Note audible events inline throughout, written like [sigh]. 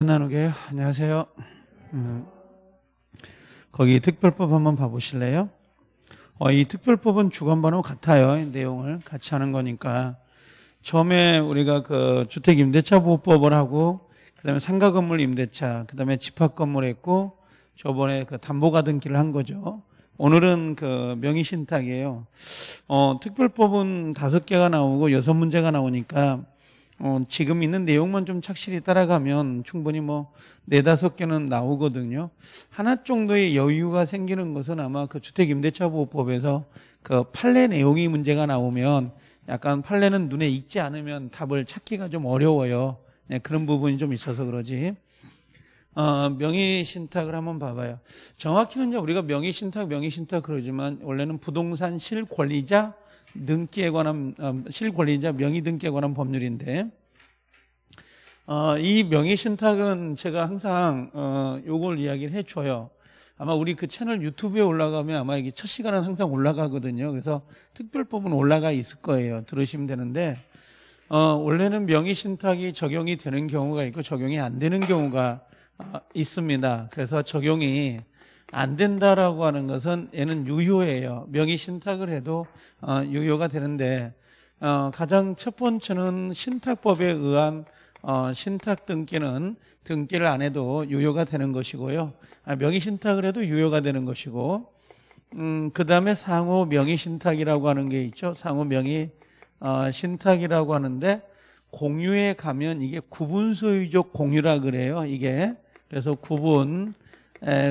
나누게요. 안녕하세요. 음, 거기 특별법 한번 봐보실래요? 어, 이 특별법은 주간번호 같아요. 내용을 같이 하는 거니까. 처음에 우리가 그 주택임대차보호법을 하고, 그 다음에 상가건물 임대차, 그 다음에 집합건물 했고, 저번에 그 담보가등기를 한 거죠. 오늘은 그 명의신탁이에요. 어, 특별법은 다섯 개가 나오고 여섯 문제가 나오니까 어, 지금 있는 내용만 좀 착실히 따라가면 충분히 뭐 네다섯 개는 나오거든요. 하나 정도의 여유가 생기는 것은 아마 그 주택임대차보호법에서 그 판례 내용이 문제가 나오면 약간 판례는 눈에 익지 않으면 답을 찾기가 좀 어려워요. 네, 그런 부분이 좀 있어서 그러지. 어, 명의신탁을 한번 봐봐요. 정확히는 이제 우리가 명의신탁, 명의신탁 그러지만 원래는 부동산 실권리자 등기에 관한 음, 실권리자 명의 등기에 관한 법률인데 어, 이 명의 신탁은 제가 항상 어, 요걸 이야기를 해줘요. 아마 우리 그 채널 유튜브에 올라가면 아마 이게 첫 시간은 항상 올라가거든요. 그래서 특별법은 올라가 있을 거예요. 들으시면 되는데 어, 원래는 명의 신탁이 적용이 되는 경우가 있고 적용이 안 되는 경우가 아, 있습니다. 그래서 적용이 안 된다라고 하는 것은 얘는 유효예요. 명의 신탁을 해도 어, 유효가 되는데 어, 가장 첫 번째는 신탁법에 의한 어, 신탁 등기는 등기를 안 해도 유효가 되는 것이고요. 아, 명의 신탁을 해도 유효가 되는 것이고, 음, 그 다음에 상호 명의 신탁이라고 하는 게 있죠. 상호 명의 어, 신탁이라고 하는데 공유에 가면 이게 구분 소유적 공유라 그래요. 이게 그래서 구분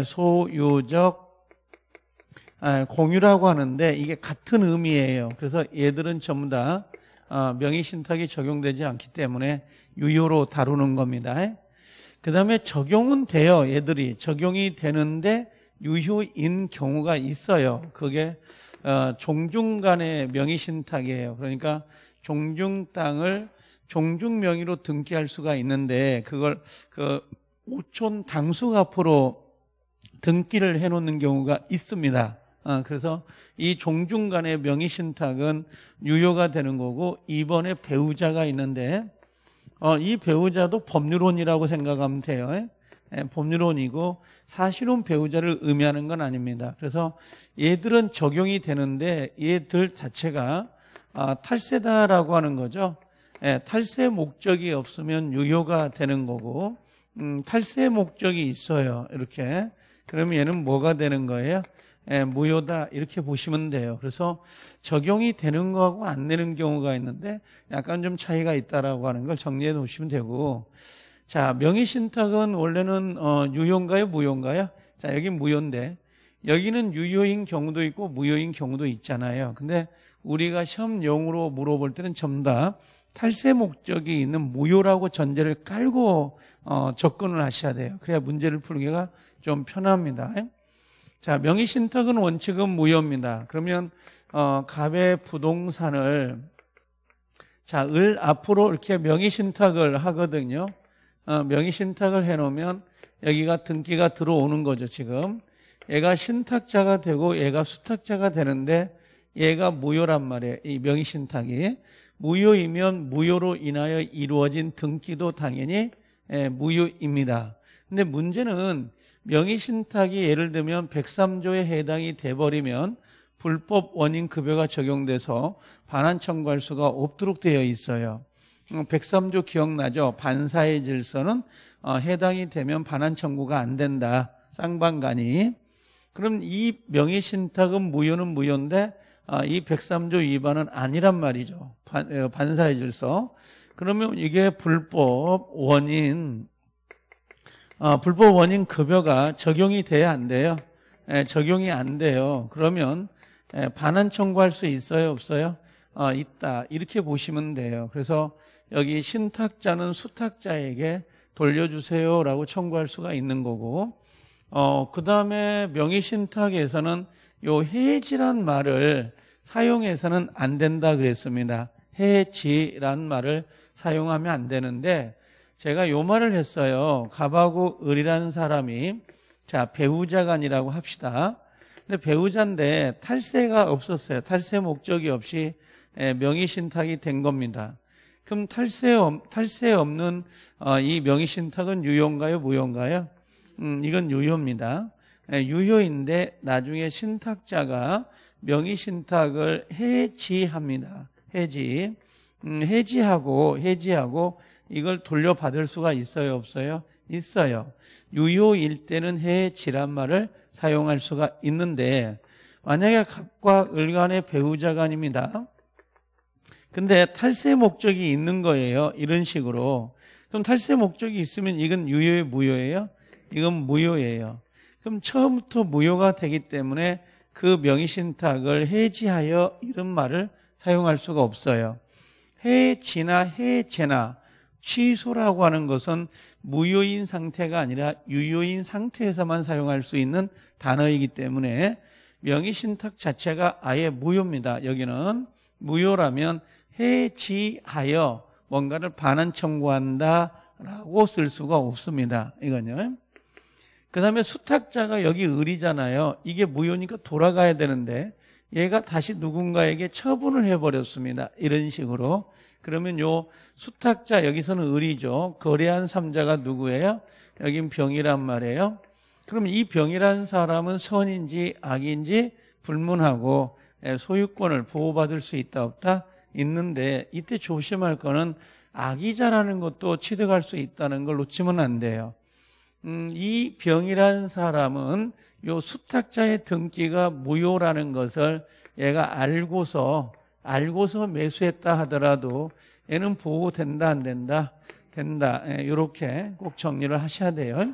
소유적 아, 공유라고 하는데 이게 같은 의미예요. 그래서 얘들은 전부 다 어, 명의신탁이 적용되지 않기 때문에 유효로 다루는 겁니다. 그 다음에 적용은 돼요. 얘들이 적용이 되는데 유효인 경우가 있어요. 그게 어, 종중 간의 명의신탁이에요. 그러니까 종중 땅을 종중 명의로 등기할 수가 있는데 그걸 그 5촌 당수 앞으로 등기를 해놓는 경우가 있습니다. 아, 그래서 이 종중 간의 명의 신탁은 유효가 되는 거고 이번에 배우자가 있는데 어, 이 배우자도 법률혼이라고 생각하면 돼요. 예, 예 법률혼이고 사실은 배우자를 의미하는 건 아닙니다. 그래서 얘들은 적용이 되는데 얘들 자체가 아, 탈세다라고 하는 거죠. 예, 탈세 목적이 없으면 유효가 되는 거고 음, 탈세 목적이 있어요. 이렇게 그러면 얘는 뭐가 되는 거예요? 예, 무효다 이렇게 보시면 돼요. 그래서 적용이 되는 거하고 안 되는 경우가 있는데 약간 좀 차이가 있다라고 하는 걸 정리해 놓으시면 되고 자 명의신탁은 원래는 어, 유효인가요 무효인가요? 자 여기 무효인데 여기는 유효인 경우도 있고 무효인 경우도 있잖아요. 근데 우리가 시험용으로 물어볼 때는 정다 탈세 목적이 있는 무효라고 전제를 깔고 어, 접근을 하셔야 돼요. 그래야 문제를 풀기가 좀 편합니다. 자, 명의신탁은 원칙은 무효입니다. 그러면 어, 갑의 부동산을 자, 을 앞으로 이렇게 명의신탁을 하거든요. 어, 명의신탁을 해놓으면 여기가 등기가 들어오는 거죠, 지금. 얘가 신탁자가 되고 얘가 수탁자가 되는데 얘가 무효란 말이에요. 이 명의신탁이. 무효이면 무효로 인하여 이루어진 등기도 당연히 예, 무효입니다. 근데 문제는 명의신탁이 예를 들면 103조에 해당이 돼버리면 불법 원인 급여가 적용돼서 반환 청구할 수가 없도록 되어 있어요. 103조 음, 기억나죠? 반사의 질서는 어, 해당이 되면 반환 청구가 안 된다. 쌍방간이. 그럼 이 명의신탁은 무효는 무효인데 어, 이 103조 위반은 아니란 말이죠. 어, 반사의 질서. 그러면 이게 불법 원인 어, 불법 원인 급여가 적용이 돼야 안 돼요. 에, 예, 적용이 안 돼요. 그러면 에, 예, 반환 청구할 수 있어요, 없어요? 어, 있다. 이렇게 보시면 돼요. 그래서 여기 신탁자는 수탁자에게 돌려주세요라고 청구할 수가 있는 거고, 어, 그 다음에 명의신탁에서는 요 해지란 말을 사용해서는 안 된다 그랬습니다. 해지란 말을 사용하면 안 되는데, 제가 요 말을 했어요. 갑하고 을이라는 사람이 자배우자간이라고 합시다. 근데 배우자인데 탈세가 없었어요. 탈세 목적이 없이 예, 명의신탁이 된 겁니다. 그럼 탈세, 탈세 없는 어, 이 명의신탁은 유효인가요? 무효인가요? 음, 이건 유효입니다. 예, 유효인데 나중에 신탁자가 명의신탁을 해지합니다. 해지. 음, 해지하고, 해지하고 이걸 돌려받을 수가 있어요, 없어요? 있어요. 유효일 때는 해의 질환말을 사용할 수가 있는데 만약에 갑과 을 간의 배우자가 아닙니다. 근데 탈세 목적이 있는 거예요. 이런 식으로. 그럼 탈세 목적이 있으면 이건 유효의 무효예요? 이건 무효예요. 그럼 처음부터 무효가 되기 때문에 그 명의신탁을 해지하여 이런 말을 사용할 수가 없어요. 해지나 해제나 취소라고 하는 것은 무효인 상태가 아니라 유효인 상태에서만 사용할 수 있는 단어이기 때문에 명의신탁 자체가 아예 무효입니다. 여기는 무효라면 해지하여 뭔가를 반환 청구한다라고 쓸 수가 없습니다. 이건요. 그 다음에 수탁자가 여기 을이잖아요. 이게 무효니까 돌아가야 되는데 얘가 다시 누군가에게 처분을 해버렸습니다. 이런 식으로 그러면 요 수탁자 여기서는 을이죠. 거래한 삼자가 누구예요? 여긴 병이란 말이에요. 그럼 이 병이란 사람은 선인지 악인지 불문하고 예, 소유권을 보호받을 수 있다 없다 있는데 이때 조심할 거는 악의자라는 것도 취득할 수 있다는 걸 놓치면 안 돼요. 음, 이 병이란 사람은 요 수탁자의 등기가 무효라는 것을 얘가 알고서 알고서 매수했다 하더라도 얘는 보호된다 안 된다 된다 이렇게 예, 꼭 정리를 하셔야 돼요.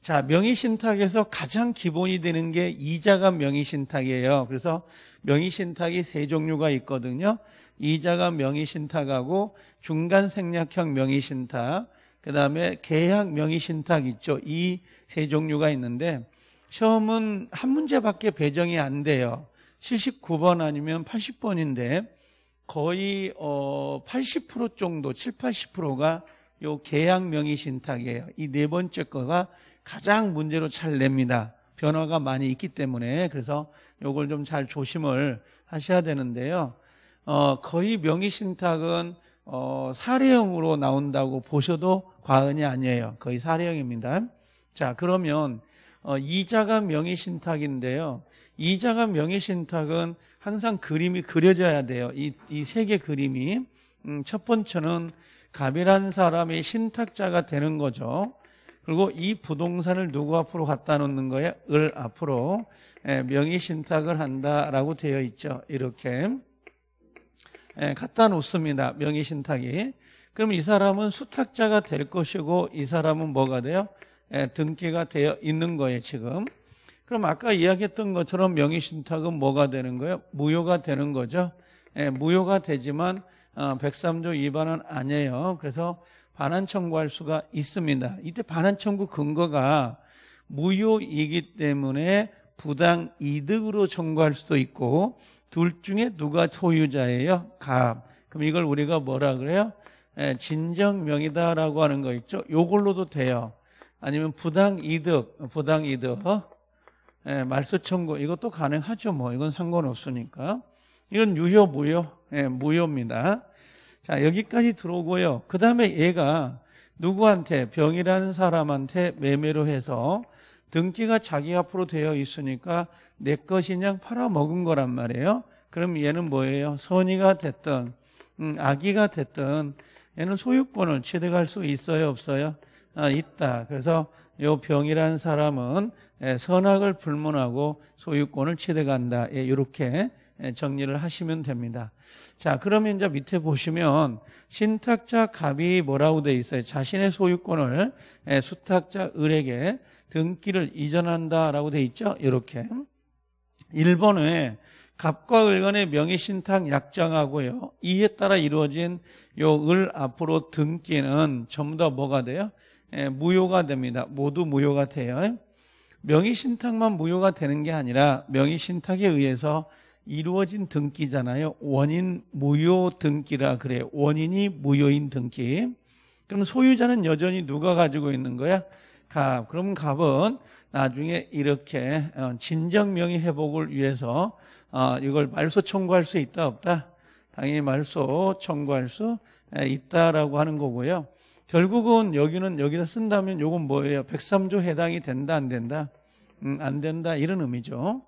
자 명의신탁에서 가장 기본이 되는 게 이자가 명의신탁이에요. 그래서 명의신탁이 세 종류가 있거든요. 이자가 명의신탁하고 중간 생략형 명의신탁, 그 다음에 계약 명의신탁 있죠. 이 세 종류가 있는데 처음은한 문제밖에 배정이 안 돼요. 79번 아니면 80번인데 거의 어80% 정도, 7, 80%가 요 계약 명의 신탁이에요. 이 네 번째 거가 가장 문제로 잘 냅니다. 변화가 많이 있기 때문에 그래서 요걸 좀 잘 조심을 하셔야 되는데요. 어 거의 명의 신탁은 어 사례형으로 나온다고 보셔도 과언이 아니에요. 거의 사례형입니다. 자, 그러면 어 이자가 명의 신탁인데요. 이자가 명예신탁은 항상 그림이 그려져야 돼요. 이, 이 세 개 그림이. 음, 첫 번째는 갑이란 사람이 신탁자가 되는 거죠. 그리고 이 부동산을 누구 앞으로 갖다 놓는 거야을 앞으로 예, 명의신탁을 한다라고 되어 있죠. 이렇게 예, 갖다 놓습니다. 명의신탁이. 그럼 이 사람은 수탁자가 될 것이고 이 사람은 뭐가 돼요? 예, 등기가 되어 있는 거예요. 지금. 그럼 아까 이야기했던 것처럼 명의신탁은 뭐가 되는 거예요? 무효가 되는 거죠. 예, 무효가 되지만 어, 103조 2반은 아니에요. 그래서 반환 청구할 수가 있습니다. 이때 반환 청구 근거가 무효이기 때문에 부당 이득으로 청구할 수도 있고 둘 중에 누가 소유자예요? 갑. 그럼 이걸 우리가 뭐라 그래요? 예, 진정명이다라고 하는 거 있죠. 요걸로도 돼요. 아니면 부당 이득, 부당 이득. 예, 말소 청구 이것도 가능하죠. 뭐 이건 상관없으니까. 이건 유효 무효. 예, 무효입니다. 자, 여기까지 들어오고요. 그다음에 얘가 누구한테 병이라는 사람한테 매매로 해서 등기가 자기 앞으로 되어 있으니까 내것이냐 팔아먹은 거란 말이에요. 그럼 얘는 뭐예요? 선의가 됐든 음, 아기가 됐든 얘는 소유권을 취득할 수 있어요 없어요? 아, 있다. 그래서 요 병이라는 사람은 예, 선악을 불문하고 소유권을 취득한다. 이렇게 예, 예, 정리를 하시면 됩니다. 자, 그러면 이제 밑에 보시면 신탁자 갑이 뭐라고 돼 있어요? 자신의 소유권을 수탁자 을에게 등기를 이전한다라고 돼 있죠. 이렇게 일본에 갑과 을 간의 명의 신탁 약정하고요. 이에 따라 이루어진 요 을 앞으로 등기는 전부 다 뭐가 돼요? 무효가 됩니다. 모두 무효가 돼요. 명의신탁만 무효가 되는 게 아니라 명의신탁에 의해서 이루어진 등기잖아요. 원인 무효 등기라 그래. 원인이 무효인 등기. 그럼 소유자는 여전히 누가 가지고 있는 거야? 값. 그럼 값은 나중에 이렇게 어, 진정 명의 회복을 위해서 어, 이걸 말소 청구할 수 있다 없다? 당연히 말소 청구할 수 있다라고 하는 거고요. 결국은 여기는 여기다 쓴다면 요건 뭐예요? 103조 해당이 된다 안 된다? 음, 안 된다 이런 의미죠.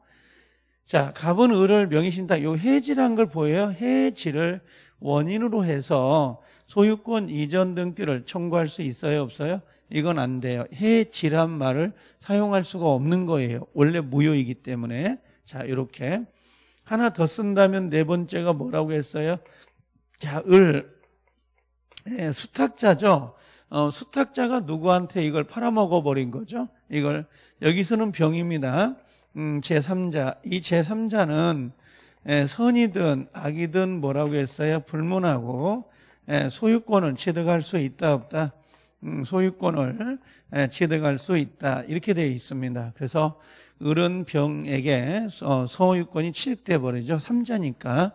자, 갑은 을을 명의신다. 요 해지란 걸 보여요. 해지를 원인으로 해서 소유권 이전 등기를 청구할 수 있어요, 없어요? 이건 안 돼요. 해지란 말을 사용할 수가 없는 거예요. 원래 무효이기 때문에. 자, 이렇게 하나 더 쓴다면 네 번째가 뭐라고 했어요? 자, 을 네, 수탁자죠. 어, 수탁자가 누구한테 이걸 팔아먹어 버린 거죠. 이걸 여기서는 병입니다. 음, 제3자. 이 제3자는 예, 선이든 악이든 뭐라고 했어요? 불문하고 예, 소유권을 취득할 수 있다 없다. 음, 소유권을 예, 취득할 수 있다. 이렇게 되어 있습니다. 그래서 을은 병에게 어, 소유권이 취득돼 버리죠. 3자니까.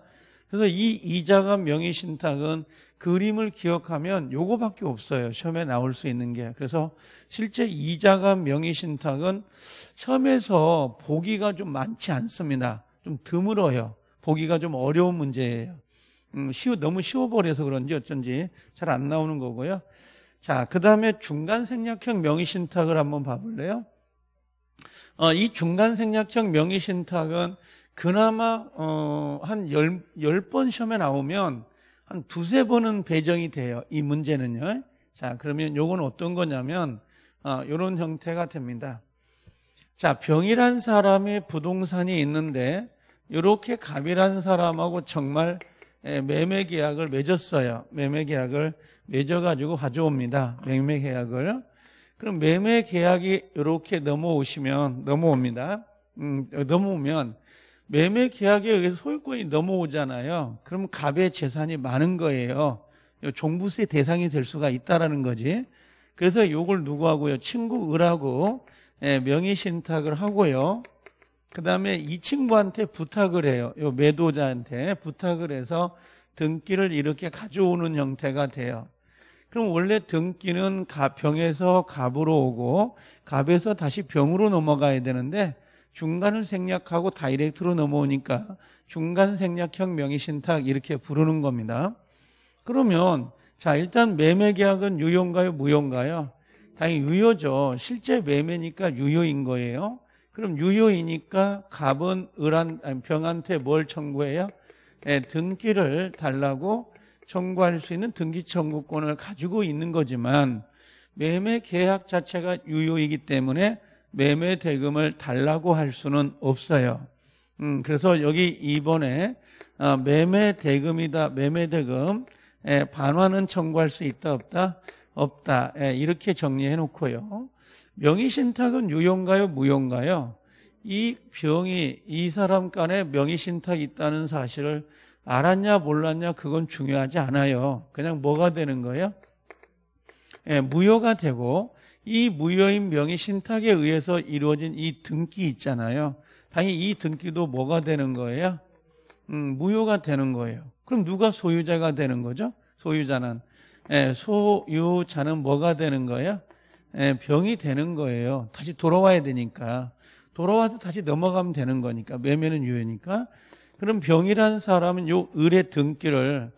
그래서 이 이자가 명의신탁은 그림을 기억하면 요거밖에 없어요. 시험에 나올 수 있는 게. 그래서 실제 이자가 명의신탁은 시험에서 보기가 좀 많지 않습니다. 좀 드물어요. 보기가 좀 어려운 문제예요. 음, 쉬워, 너무 쉬워버려서 그런지 어쩐지 잘 안 나오는 거고요. 자, 그 다음에 중간 생략형 명의신탁을 한번 봐볼래요? 어, 이 중간 생략형 명의신탁은 그나마, 어, 한 열, 열번 시험에 나오면 한 두세 번은 배정이 돼요. 이 문제는요. 자, 그러면 요건 어떤 거냐면 아, 요런 형태가 됩니다. 자, 병이란 사람의 부동산이 있는데 요렇게 갑이란 사람하고 정말 매매 계약을 맺었어요. 매매 계약을 맺어 가지고 가져옵니다. 매매 계약을. 그럼 매매 계약이 이렇게 넘어오시면 넘어옵니다. 음, 넘어오면 매매 계약에 의해서 소유권이 넘어오잖아요. 그럼 갑의 재산이 많은 거예요. 종부세 대상이 될 수가 있다라는 거지. 그래서 요걸 누구하고요? 친구 을하고 예, 명의 신탁을 하고요. 그다음에 이 친구한테 부탁을 해요. 요 매도자한테 부탁을 해서 등기를 이렇게 가져오는 형태가 돼요. 그럼 원래 등기는 갑 병에서 갑으로 오고 갑에서 다시 병으로 넘어가야 되는데 중간을 생략하고 다이렉트로 넘어오니까 중간 생략형 명의신탁 이렇게 부르는 겁니다. 그러면 자 일단 매매 계약은 유효인가요 무효인가요? 당연히 유효죠. 실제 매매니까 유효인 거예요. 그럼 유효이니까 갑은 을한 병한테 뭘 청구해요? 네, 등기를 달라고 청구할 수 있는 등기 청구권을 가지고 있는 거지만 매매 계약 자체가 유효이기 때문에 매매 대금을 달라고 할 수는 없어요. 음, 그래서 여기 이번에 아, 어, 매매 대금이다. 매매 대금 에, 반환은 청구할 수 있다 없다 없다 에, 이렇게 정리해 놓고요. 명의신탁은 유용가요무용가요이 병이 이 사람 간에 명의신탁이 있다는 사실을 알았냐 몰랐냐 그건 중요하지 않아요. 그냥 뭐가 되는 거예요? 예, 무효가 되고 이 무효인 명의 신탁에 의해서 이루어진 이 등기 있잖아요. 당연히 이 등기도 뭐가 되는 거예요? 음, 무효가 되는 거예요. 그럼 누가 소유자가 되는 거죠? 소유자는 예, 소유자는 뭐가 되는 거예요? 예, 병이 되는 거예요. 다시 돌아와야 되니까 돌아와서 다시 넘어가면 되는 거니까 매매는 유효니까 그럼 병이란 사람은 요 을의 등기를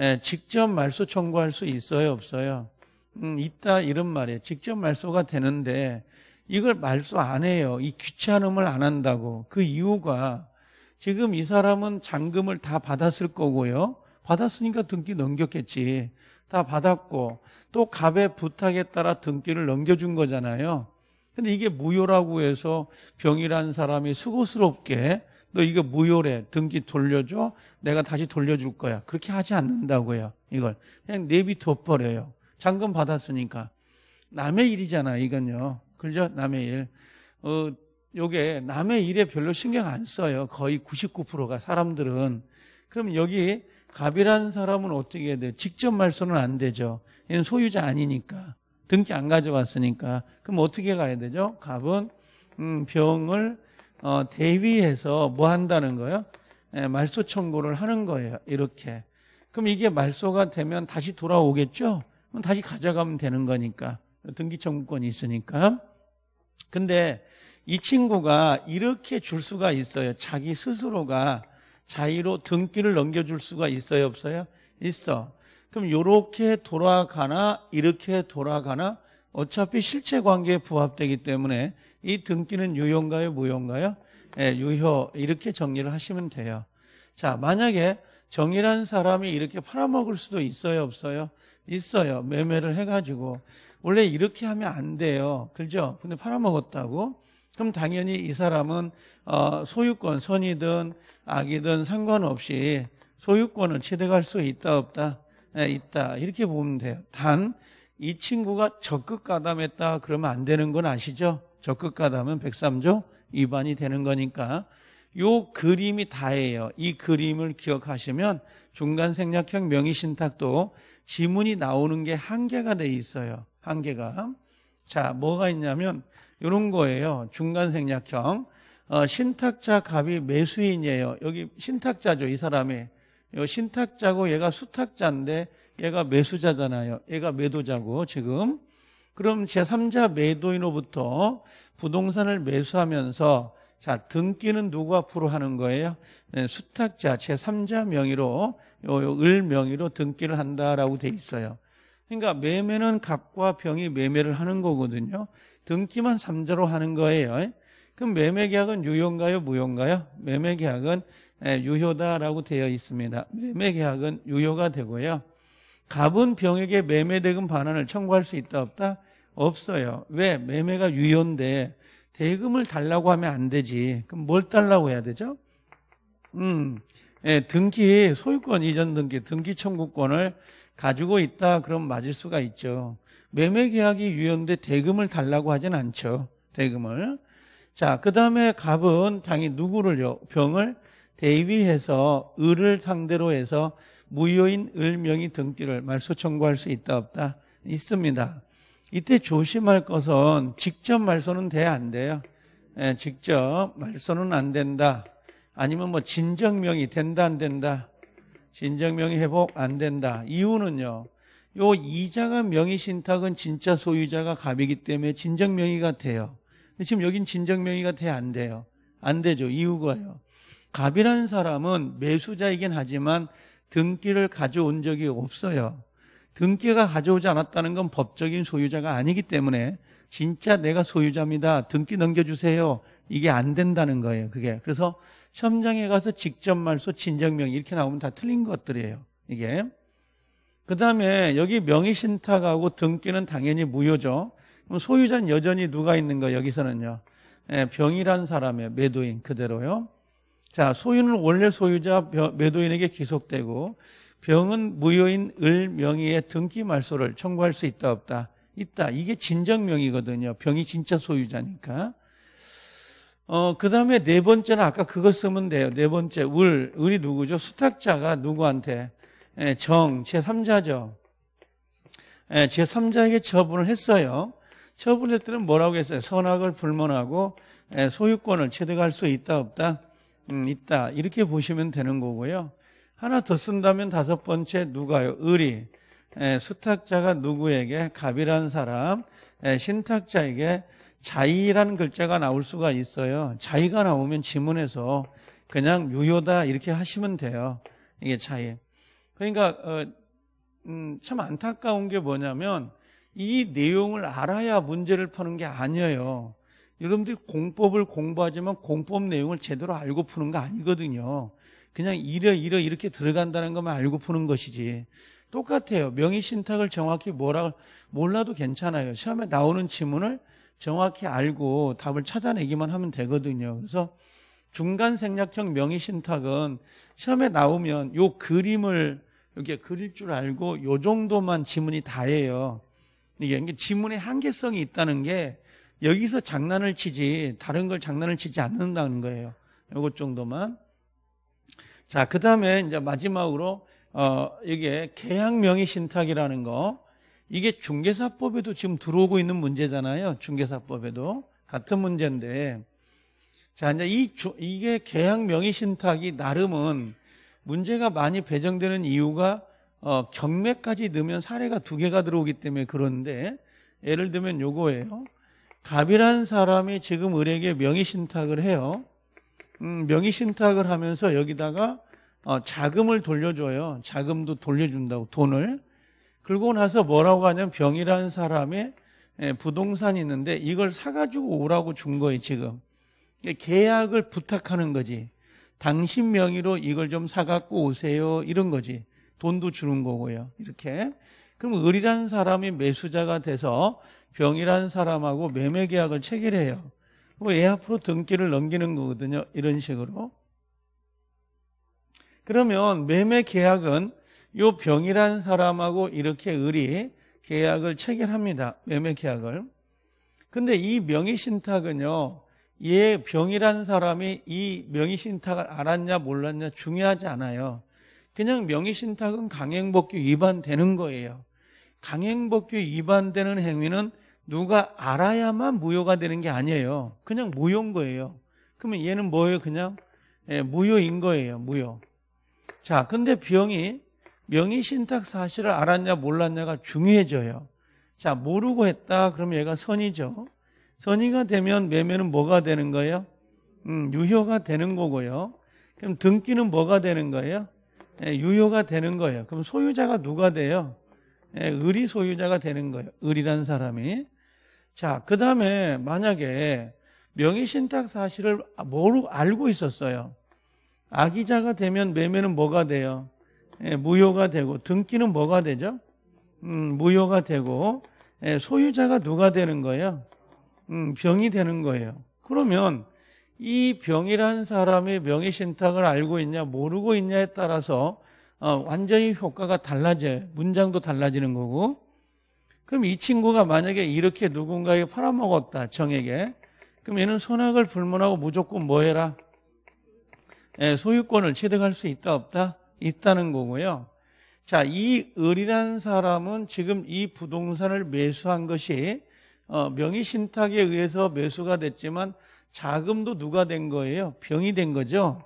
예, 직접 말소 청구할 수 있어요, 없어요? 음, 있다 이런 말이에요. 직접 말소가 되는데 이걸 말소 안 해요. 이 귀찮음을 안 한다고. 그 이유가 지금 이 사람은 잔금을 다 받았을 거고요. 받았으니까 등기 넘겼겠지. 다 받았고 또 갑의 부탁에 따라 등기를 넘겨준 거잖아요. 근데 이게 무효라고 해서 병이란 사람이 수고스럽게 너 이거 무효래 등기 돌려줘 내가 다시 돌려줄 거야 그렇게 하지 않는다고요 이걸 그냥 내비둬 버려요 잔금 받았으니까. 남의 일이잖아, 이건요. 그죠? 남의 일. 어, 요게 남의 일에 별로 신경 안 써요. 거의 99%가 사람들은. 그럼 여기 갑이라는 사람은 어떻게 해야 돼요? 직접 말소는 안 되죠. 얘는 소유자 아니니까. 등기 안 가져왔으니까. 그럼 어떻게 가야 되죠? 갑은, 음, 병을, 어, 대위해서 뭐 한다는 거예요? 예, 말소 청구를 하는 거예요. 이렇게. 그럼 이게 말소가 되면 다시 돌아오겠죠? 다시 가져가면 되는 거니까 등기청구권이 있으니까 근데 이 친구가 이렇게 줄 수가 있어요 자기 스스로가 자의로 등기를 넘겨줄 수가 있어요 없어요? 있어 그럼 이렇게 돌아가나 이렇게 돌아가나 어차피 실체 관계에 부합되기 때문에 이 등기는 유효인가요 무효인가요? 예, 유효 이렇게 정리를 하시면 돼요 자 만약에 정의란 사람이 이렇게 팔아먹을 수도 있어요 없어요? 있어요. 매매를 해가지고. 원래 이렇게 하면 안 돼요. 그죠? 근데 팔아먹었다고? 그럼 당연히 이 사람은 어, 소유권, 선이든 악이든 상관없이 소유권을 취득할 수 있다 없다 네, 있다 이렇게 보면 돼요. 단 이 친구가 적극 가담했다 그러면 안 되는 건 아시죠? 적극 가담은 103조 위반이 되는 거니까 요 그림이 다예요. 이 그림을 기억하시면 중간 생략형 명의 신탁도 지문이 나오는 게 한계가 돼 있어요. 한계가. 자, 뭐가 있냐면 요런 거예요. 중간 생략형. 어, 신탁자 갑이 매수인이에요. 여기 신탁자죠, 이 사람이. 요 신탁자고 얘가 수탁자인데 얘가 매수자잖아요. 얘가 매도자고 지금. 그럼 제3자 매도인으로부터 부동산을 매수하면서 자, 등기는 누구 앞으로 하는 거예요? 네, 수탁자 제3자 명의로 요, 요, 을 명의로 등기를 한다라고 돼 있어요. 그러니까 매매는 갑과 병이 매매를 하는 거거든요. 등기만 3자로 하는 거예요. 그럼 매매 계약은 유효인가요? 무효인가요? 매매 계약은 예, 유효다라고 되어 있습니다. 매매 계약은 유효가 되고요. 갑은 병에게 매매대금 반환을 청구할 수 있다 없다? 없어요. 왜? 매매가 유효인데 대금을 달라고 하면 안 되지. 그럼 뭘 달라고 해야 되죠? 음, 예, 등기, 소유권 이전 등기, 등기 청구권을 가지고 있다. 그럼 맞을 수가 있죠. 매매 계약이 유효인데 대금을 달라고 하진 않죠. 대금을. 자, 그 다음에 갑은 당이 누구를요? 병을 대위해서 을을 상대로 해서 무효인 을명이 등기를 말소 청구할 수 있다 없다? 있습니다. 이때 조심할 것은 직접 말소는 돼 안 돼요. 예, 직접 말소는 안 된다. 아니면 뭐 진정명이 된다 안 된다. 진정명이 회복 안 된다. 이유는요. 요 이자가 명의 신탁은 진짜 소유자가 갑이기 때문에 진정명의 같아요. 근데 지금 여긴 진정명의 같아 안 돼요. 안 되죠. 이유가요. 갑이라는 사람은 매수자이긴 하지만 등기를 가져온 적이 없어요. 등기가 가져오지 않았다는 건 법적인 소유자가 아니기 때문에 진짜 내가 소유자입니다. 등기 넘겨주세요. 이게 안 된다는 거예요. 그게. 그래서 시험장에 가서 직접 말소, 진정명 이렇게 나오면 다 틀린 것들이에요. 이게. 그 다음에 여기 명의신탁하고 등기는 당연히 무효죠. 그럼 소유자는 여전히 누가 있는 거 여기서는요. 예, 병이란 사람의 매도인 그대로요. 자, 소유는 원래 소유자 매도인에게 귀속되고 병은 무효인 을 명의의 등기 말소를 청구할 수 있다 없다 있다 이게 진정 명의거든요 병이 진짜 소유자니까 어, 그 다음에 네 번째는 아까 그거 쓰면 돼요. 네 번째, 을. 울이 누구죠? 수탁자가 누구한테? 에, 예, 정, 제3자죠. 에, 예, 제3자에게 처분을 했어요. 처분할 때는 뭐라고 했어요? 선악을 불문하고 에, 예, 소유권을 취득할 수 있다, 없다? 음, 있다. 이렇게 보시면 되는 거고요. 하나 더 쓴다면 다섯 번째 누가요? 을이. 수탁자가 누구에게 갑이라는 사람, 에, 신탁자에게 자이라는 글자가 나올 수가 있어요. 자이가 나오면 지문에서 그냥 유효다 이렇게 하시면 돼요. 이게 자이 그러니까 어, 음, 참 안타까운 게 뭐냐면 이 내용을 알아야 문제를 푸는 게 아니에요. 여러분들이 공법을 공부하지만 공법 내용을 제대로 알고 푸는 거 아니거든요. 그냥 이러 이러 이렇게 들어간다는 것만 알고 푸는 것이지 똑같아요. 명의 신탁을 정확히 뭐라 몰라도 괜찮아요. 시험에 나오는 지문을 정확히 알고 답을 찾아내기만 하면 되거든요. 그래서 중간 생략형 명의 신탁은 시험에 나오면 요 그림을 이렇게 그릴 줄 알고 요 정도만 지문이 다예요. 이게 지문의 한계성이 있다는 게 여기서 장난을 치지 다른 걸 장난을 치지 않는다는 거예요. 요것 정도만. 자, 그 다음에 이제 마지막으로, 어, 이게 계약명의 신탁이라는 거. 이게 중개사법에도 지금 들어오고 있는 문제잖아요. 중개사법에도. 같은 문제인데. 자, 이제 이, 주, 이게 계약명의 신탁이 나름은 문제가 많이 배정되는 이유가 어, 경매까지 넣으면 사례가 두 개가 들어오기 때문에 그런데 예를 들면 요거예요. 갑이라는 사람이 지금 을에게 명의신탁을 해요. 음, 명의 신탁을 하면서 여기다가 어, 자금을 돌려줘요. 자금도 돌려준다고 돈을. 그리고 나서 뭐라고 하냐면 병이라는 사람의 예, 부동산이 있는데 이걸 사가지고 오라고 준 거예요 지금. 계약을 부탁하는 거지. 당신 명의로 이걸 좀 사갖고 오세요. 이런 거지. 돈도 주는 거고요. 이렇게. 그럼 을이라는 사람이 매수자가 돼서 병이라는 사람하고 매매 계약을 체결해요. 얘 뭐 앞으로 등기를 넘기는 거거든요. 이런 식으로. 그러면 매매 계약은 요 병이란 사람하고 이렇게 을이 계약을 체결합니다. 매매 계약을. 근데 이 명의신탁은요. 얘 병이란 사람이 이 명의신탁을 알았냐 몰랐냐 중요하지 않아요. 그냥 명의신탁은 강행법규 위반되는 거예요. 강행법규 위반되는 행위는 누가 알아야만 무효가 되는 게 아니에요. 그냥 무효인 거예요. 그러면 얘는 뭐예요? 그냥 예, 무효인 거예요. 무효. 자, 근데 병이 명의 신탁 사실을 알았냐 몰랐냐가 중요해져요. 자, 모르고 했다. 그러면 얘가 선이죠. 선의가 되면 매매는 뭐가 되는 거예요? 음, 유효가 되는 거고요. 그럼 등기는 뭐가 되는 거예요? 예, 유효가 되는 거예요. 그럼 소유자가 누가 돼요? 예, 의리 소유자가 되는 거예요. 의리란 사람이. 자, 그 다음에 만약에 명의신탁 사실을 모르고 알고 있었어요. 아기자가 되면 매매는 뭐가 돼요? 예, 무효가 되고 등기는 뭐가 되죠? 음, 무효가 되고 예, 소유자가 누가 되는 거예요? 음, 병이 되는 거예요. 그러면 이 병이란 사람의 명의신탁을 알고 있냐 모르고 있냐에 따라서 어, 완전히 효과가 달라져요. 문장도 달라지는 거고 그럼 이 친구가 만약에 이렇게 누군가에게 팔아먹었다, 정에게. 그럼 얘는 선악을 불문하고 무조건 뭐 해라? 예, 소유권을 취득할 수 있다, 없다? 있다는 거고요. 자, 이 을이란 사람은 지금 이 부동산을 매수한 것이 어, 명의신탁에 의해서 매수가 됐지만 자금도 누가 된 거예요? 병이 된 거죠.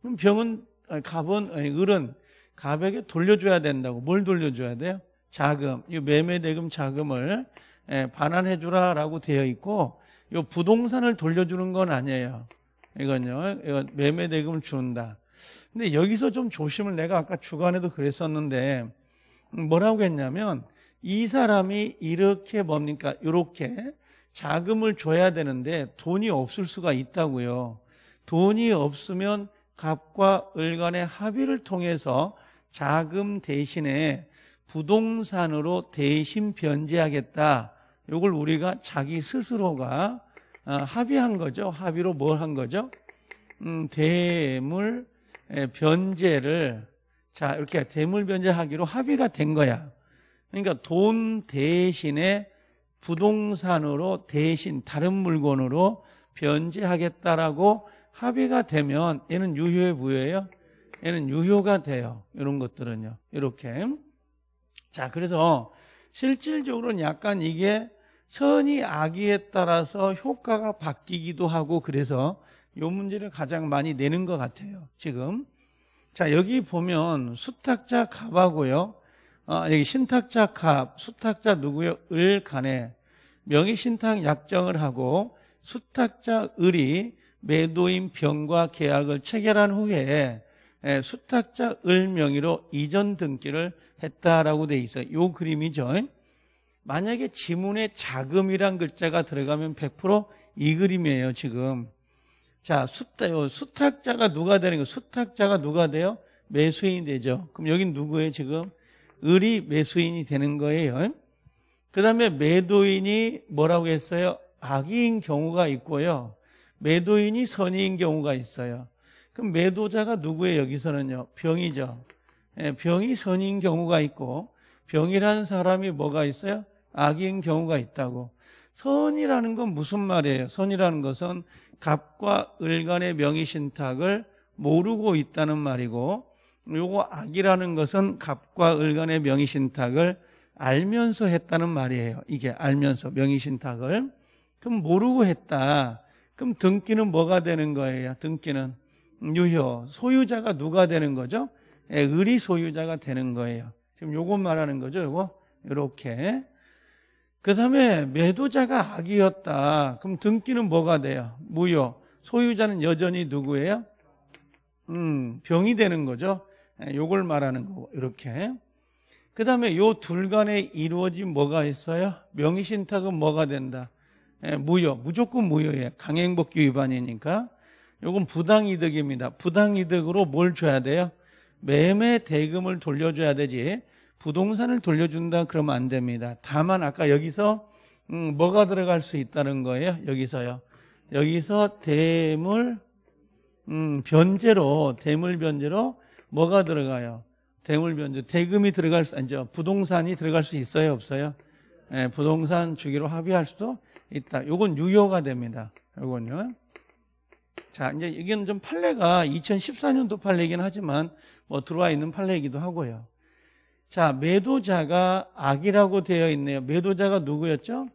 그럼 병은, 갑은, 아니, 을은 갑에게 돌려줘야 된다고. 뭘 돌려줘야 돼요? 자금, 이 매매 대금 자금을 예, 반환해 주라라고 되어 있고 이 부동산을 돌려주는 건 아니에요. 이건요. 이건 매매 대금을 준다. 근데 여기서 좀 조심을 내가 아까 주간에도 그랬었는데 음, 뭐라고 했냐면 이 사람이 이렇게 뭡니까? 이렇게 자금을 줘야 되는데 돈이 없을 수가 있다고요. 돈이 없으면 갑과 을 간의 합의를 통해서 자금 대신에 부동산으로 대신 변제하겠다. 이걸 우리가 자기 스스로가 어, 합의한 거죠. 합의로 뭘 한 거죠? 음, 대물 변제를 자 이렇게 대물 변제하기로 합의가 된 거야. 그러니까 돈 대신에 부동산으로 대신 다른 물건으로 변제하겠다라고 합의가 되면 얘는 유효의 부여예요. 얘는 유효가 돼요. 이런 것들은요. 이렇게. 자, 그래서 실질적으로는 약간 이게 선이 악의에 따라서 효과가 바뀌기도 하고 그래서 요 문제를 가장 많이 내는 것 같아요. 지금. 자, 여기 보면 수탁자 갑하고요. 아, 여기 신탁자 갑, 수탁자 누구요? 을 간에 명의 신탁 약정을 하고 수탁자 을이 매도인 병과 계약을 체결한 후에 예, 수탁자 을 명의로 이전 등기를 했다라고 돼 있어요. 이 그림이죠. 만약에 지문에 자금이란 글자가 들어가면 100%이 그림이에요, 지금. 자, 수탁, 수탁자가 누가 되는 거예요? 수탁자가 누가 돼요? 매수인이 되죠. 그럼 여긴 누구예요, 지금? 을이 매수인이 되는 거예요. 그 다음에 매도인이 뭐라고 했어요? 악인 경우가 있고요. 매도인이 선의인 경우가 있어요. 그럼 매도자가 누구예요? 여기서는요. 병이죠. 예, 병이 선인 경우가 있고 병이라는 사람이 뭐가 있어요? 악인 경우가 있다고. 선이라는 건 무슨 말이에요? 선이라는 것은 갑과 을 간의 명의 신탁을 모르고 있다는 말이고 요거 악이라는 것은 갑과 을 간의 명의 신탁을 알면서 했다는 말이에요. 이게 알면서 명의 신탁을 그럼 모르고 했다. 그럼 등기는 뭐가 되는 거예요? 등기는 유효 소유자가 누가 되는 거죠? 의리 예, 소유자가 되는 거예요. 지금 요것 말하는 거죠. 요거 이렇게. 그다음에 매도자가 악이었다. 그럼 등기는 뭐가 돼요? 무효. 소유자는 여전히 누구예요? 음, 병이 되는 거죠. 예, 요걸 말하는 거고 이렇게. 그다음에 요 둘 간에 이루어진 뭐가 있어요? 명의신탁은 뭐가 된다? 예, 무효. 무조건 무효예요. 강행복귀 위반이니까. 요건 부당이득입니다. 부당이득으로 뭘 줘야 돼요? 매매 대금을 돌려줘야 되지 부동산을 돌려준다 그러면 안 됩니다. 다만 아까 여기서 음, 뭐가 들어갈 수 있다는 거예요? 여기서요. 여기서 대물 음, 변제로 대물 변제로 뭐가 들어가요? 대물 변제 대금이 들어갈 수아니 부동산이 들어갈 수 있어요, 없어요? 예, 부동산 주기로 합의할 수도 있다. 요건 유효가 됩니다. 요건요. 자, 이제 이건 좀 판례가 2014년도 판례이긴 하지만 뭐 들어와 있는 판례이기도 하고요. 자, 매도자가 악이라고 되어 있네요. 매도자가 누구였죠?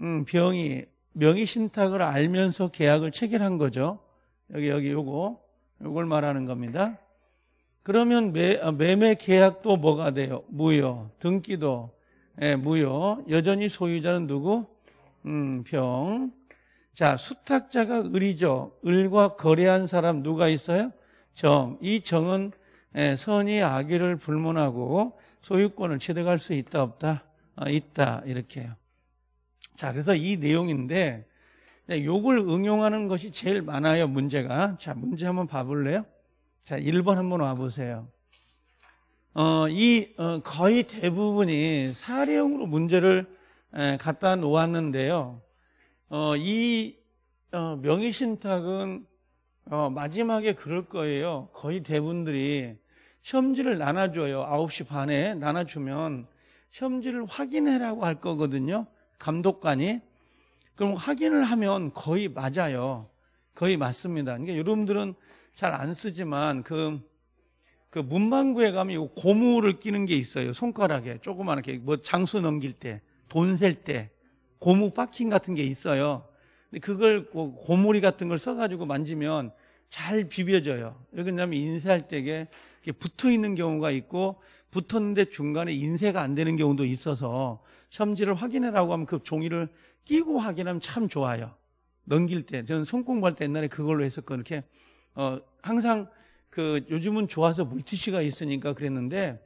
음, 병이 명의 신탁을 알면서 계약을 체결한 거죠. 여기 여기 요거 요걸 말하는 겁니다. 그러면 매, 아, 매매 계약도 뭐가 돼요? 무효. 등기도 예, 무효. 여전히 소유자는 누구? 음, 병. 자, 수탁자가 을이죠. 을과 거래한 사람 누가 있어요? 정. 이 정은 예, 선이 악의를 불문하고 소유권을 취득할 수 있다 없다 아, 있다 이렇게요. 자, 그래서 이 내용인데 네, 욕을 응용하는 것이 제일 많아요, 문제가. 자, 문제 한번 봐볼래요? 자, 1번 한번 와보세요. 어, 이, 어, 거의 대부분이 사례용으로 문제를 에, 갖다 놓았는데요. 어, 이 어, 명의신탁은 어, 마지막에 그럴 거예요. 거의 대부분들이 시험지를 나눠줘요. 9시 반에 나눠주면 시험지를 확인해라고 할 거거든요. 감독관이. 그럼 확인을 하면 거의 맞아요. 거의 맞습니다. 그러니까 여러분들은 잘 안 쓰지만 그, 그 문방구에 가면 이 고무를 끼는 게 있어요. 손가락에. 조그만하게. 뭐 장수 넘길 때, 돈 셀 때. 고무 박힌 같은 게 있어요. 근데 그걸 고무리 같은 걸 써가지고 만지면 잘 비벼져요. 왜 그러냐면 인쇄할 때에 붙어 있는 경우가 있고 붙었는데 중간에 인쇄가 안 되는 경우도 있어서 첨지를 확인해라고 하면 그 종이를 끼고 확인하면 참 좋아요. 넘길 때 저는 손 공부할 때 옛날에 그걸로 했었거든요. 이렇게 어, 항상 그 요즘은 좋아서 물티슈가 있으니까 그랬는데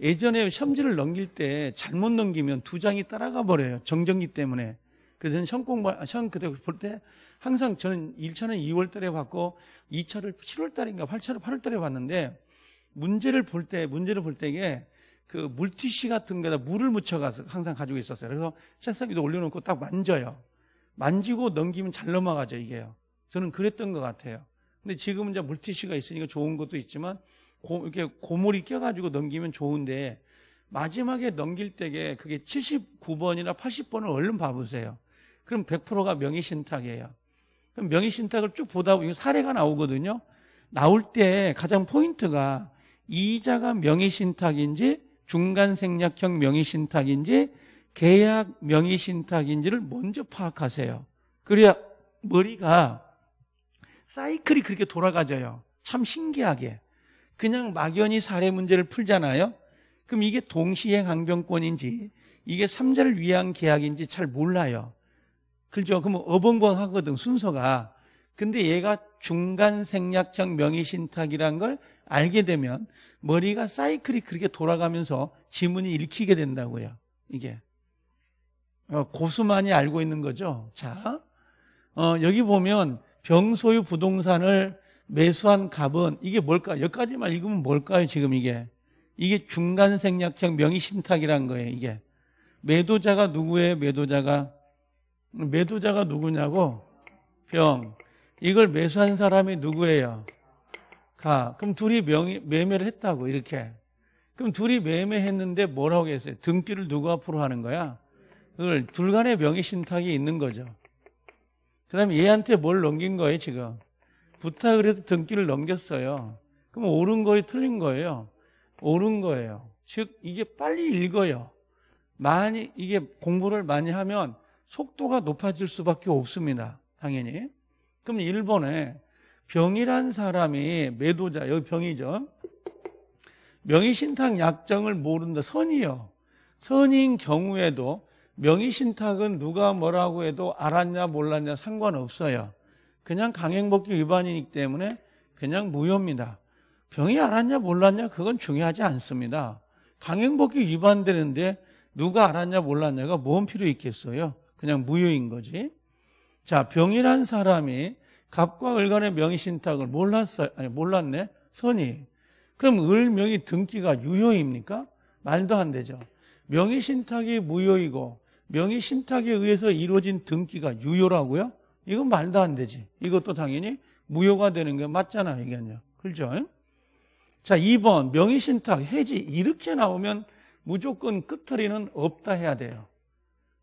예전에 험지를 넘길 때 잘못 넘기면 두 장이 따라가 버려요. 정전기 때문에. 그래서 저는 시험 공부, 시험 그때 볼 때 항상 저는 1차는 2월 달에 봤고 2차를 7월 달인가 8차를 8월 달에 봤는데 문제를 볼 때, 문제를 볼 때에 그 물티슈 같은 거에다 물을 묻혀가서 항상 가지고 있었어요. 그래서 책상 위도 올려놓고 딱 만져요. 만지고 넘기면 잘 넘어가죠, 이게요. 저는 그랬던 것 같아요. 근데 지금은 이제 물티슈가 있으니까 좋은 것도 있지만 고, 이렇게 고물이 껴가지고 넘기면 좋은데 마지막에 넘길 때에 그게 79번이나 80번을 얼른 봐보세요. 그럼 100%가 명의신탁이에요. 그럼 명의신탁을 쭉 보다 보면 사례가 나오거든요. 나올 때 가장 포인트가 이자가 명의신탁인지 중간생략형 명의신탁인지 계약 명의신탁인지를 먼저 파악하세요. 그래야 머리가 사이클이 그렇게 돌아가져요. 참 신기하게. 그냥 막연히 사례 문제를 풀잖아요. 그럼 이게 동시에강변권인지 이게 3자를 위한 계약인지 잘 몰라요. 그렇죠? 그럼 어벙벙하거든 순서가. 근데 얘가 중간 생략형 명의 신탁이란 걸 알게 되면 머리가 사이클이 그렇게 돌아가면서 지문이 읽히게 된다고요. 이게 어, 고수만이 알고 있는 거죠. 자, 어, 여기 보면 병소유 부동산을 매수한 값은 이게 뭘까? 요 여기까지만 읽으면 뭘까요? 지금 이게 이게 중간 생략형 명의 신탁이란 거예요. 이게 매도자가 누구예요? 매도자가 매도자가 누구냐고 병 이걸 매수한 사람이 누구예요? 가 그럼 둘이 명의, 매매를 했다고 이렇게 그럼 둘이 매매했는데 뭐라고 했어요? 등기를 누구 앞으로 하는 거야? 그걸 둘 간의 명의 신탁이 있는 거죠. 그 다음에 얘한테 뭘 넘긴 거예요, 지금? 부탁을 해서 등기를 넘겼어요. 그럼 옳은 거에 틀린 거예요? 옳은 거예요. 즉, 이게 빨리 읽어요. 많이, 이게 공부를 많이 하면 속도가 높아질 수밖에 없습니다. 당연히. 그럼 일본에 병이란 사람이 매도자, 여기 병이죠. 명의신탁 약정을 모른다. 선이요. 선인 경우에도 명의신탁은 누가 뭐라고 해도 알았냐 몰랐냐 상관없어요. 그냥 강행복귀 위반이기 때문에 그냥 무효입니다. 병이 알았냐 몰랐냐 그건 중요하지 않습니다. 강행복귀 위반되는데 누가 알았냐 몰랐냐가 뭔 필요 있겠어요? 그냥 무효인 거지. 자, 병이란 사람이 갑과 을간의 명의 신탁을 몰랐어요. 아니, 몰랐네. 선이. 그럼 을 명의 등기가 유효입니까? 말도 안 되죠. 명의 신탁이 무효이고 명의 신탁에 의해서 이루어진 등기가 유효라고요? 이건 말도 안 되지. 이것도 당연히 무효가 되는 게 맞잖아, 이게요. 그죠? 자, 2번. 명의신탁, 해지. 이렇게 나오면 무조건 끝터리는 없다 해야 돼요.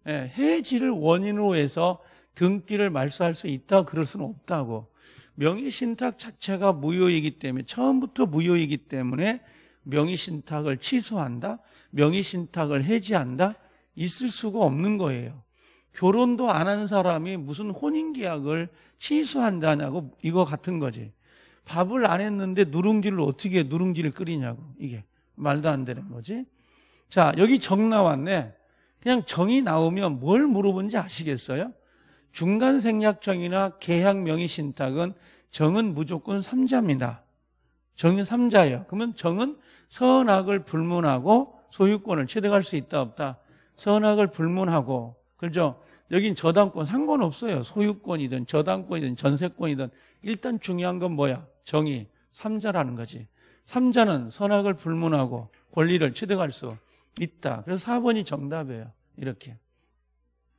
예, 해지를 원인으로 해서 등기를 말소할 수 있다, 그럴 수는 없다고. 명의신탁 자체가 무효이기 때문에, 처음부터 무효이기 때문에 명의신탁을 취소한다? 명의신탁을 해지한다? 있을 수가 없는 거예요. 결혼도 안 한 사람이 무슨 혼인계약을 취소한다냐고 이거 같은 거지. 밥을 안 했는데 누룽지를 어떻게 누룽지를 끓이냐고 이게 말도 안 되는 거지. 자 여기 정 나왔네. 그냥 정이 나오면 뭘 물어본지 아시겠어요? 중간 생략정이나 계약 명의 신탁은 정은 무조건 삼자입니다. 정은 삼자예요. 그러면 정은 선악을 불문하고 소유권을 취득할 수 있다 없다. 선악을 불문하고 그렇죠? 여긴 저당권 상관없어요. 소유권이든 저당권이든 전세권이든 일단 중요한 건 뭐야? 정의, 삼자라는 거지. 삼자는 선악을 불문하고 권리를 취득할 수 있다. 그래서 4번이 정답이에요. 이렇게.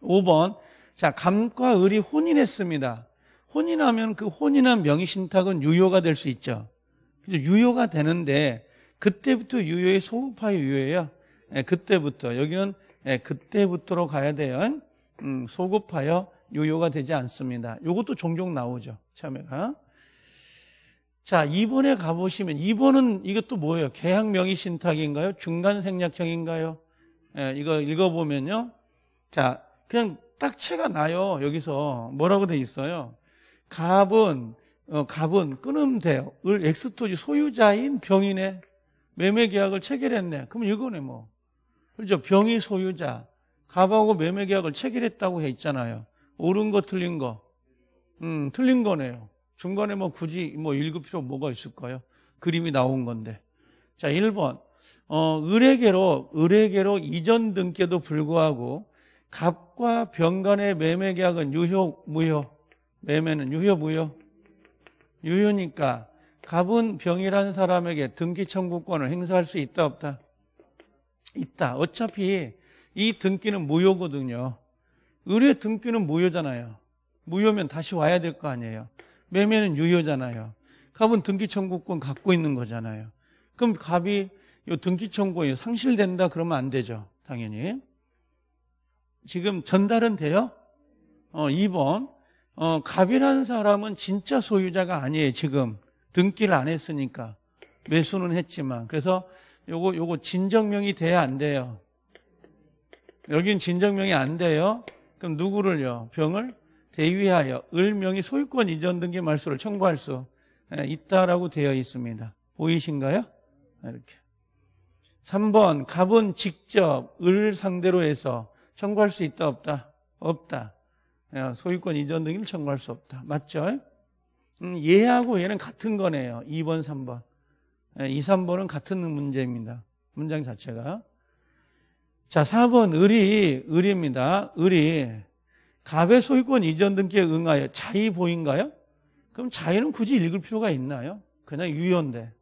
5번. 자, 감과 을이 혼인했습니다. 혼인하면 그 혼인한 명의신탁은 유효가 될 수 있죠. 유효가 되는데 그때부터 유효의 소급하의 유효예요. 네, 그때부터 여기는 예, 그때부터로 가야 돼요. 음, 소급하여 요요가 되지 않습니다. 이것도 종종 나오죠. 참여가. 자, 2번에 가보시면, 2번은 이것도 뭐예요? 계약명의 신탁인가요? 중간 생략형인가요? 예, 이거 읽어보면요. 자, 그냥 딱 채가 나요. 여기서. 뭐라고 돼 있어요? 갑은, 어, 갑은 끊음대을 엑스토지 소유자인 병인의 매매 계약을 체결했네. 그럼 이거네, 뭐. 그렇죠? 병의 소유자. 갑하고 매매 계약을 체결했다고 했잖아요. 옳은 거 틀린 거. 음, 틀린 거네요. 중간에 뭐 굳이 뭐 읽을 필요 뭐가 있을까요? 그림이 나온 건데. 자, 1번. 어, 의뢰계로, 의뢰계로 이전 등기에도 불구하고 갑과 병 간의 매매 계약은 유효, 무효. 매매는 유효, 무효. 유효니까 갑은 병이라는 사람에게 등기 청구권을 행사할 수 있다, 없다. 있다. 어차피 이 등기는 무효거든요. 의뢰 등기는 무효잖아요. 무효면 다시 와야 될 거 아니에요. 매매는 유효잖아요. 갑은 등기 청구권 갖고 있는 거잖아요. 그럼 갑이 이 등기 청구에 상실된다 그러면 안 되죠. 당연히. 지금 전달은 돼요? 어, 2번. 어, 갑이라는 사람은 진짜 소유자가 아니에요, 지금. 등기를 안 했으니까. 매수는 했지만. 그래서 요거 요거 진정명이 돼야 안 돼요. 여기는 진정명이 안 돼요. 그럼 누구를요? 병을 대위하여 을명이 소유권 이전 등기 말소를 청구할 수 예, 있다라고 되어 있습니다. 보이신가요? 아, 이렇게. 3번 갑은 직접 을 상대로 해서 청구할 수 있다 없다? 없다. 예, 소유권 이전 등기를 청구할 수 없다. 맞죠? 음, 얘하고 얘는 같은 거네요. 2번, 3번. 2, 예, 3번은 같은 문제입니다. 문장 자체가. 자, 4번 을이 을입니다. 을이 갑의 소유권 이전 등기에 응하여 자의 보인가요? 그럼 자의는 굳이 읽을 필요가 있나요? 그냥 유효인데.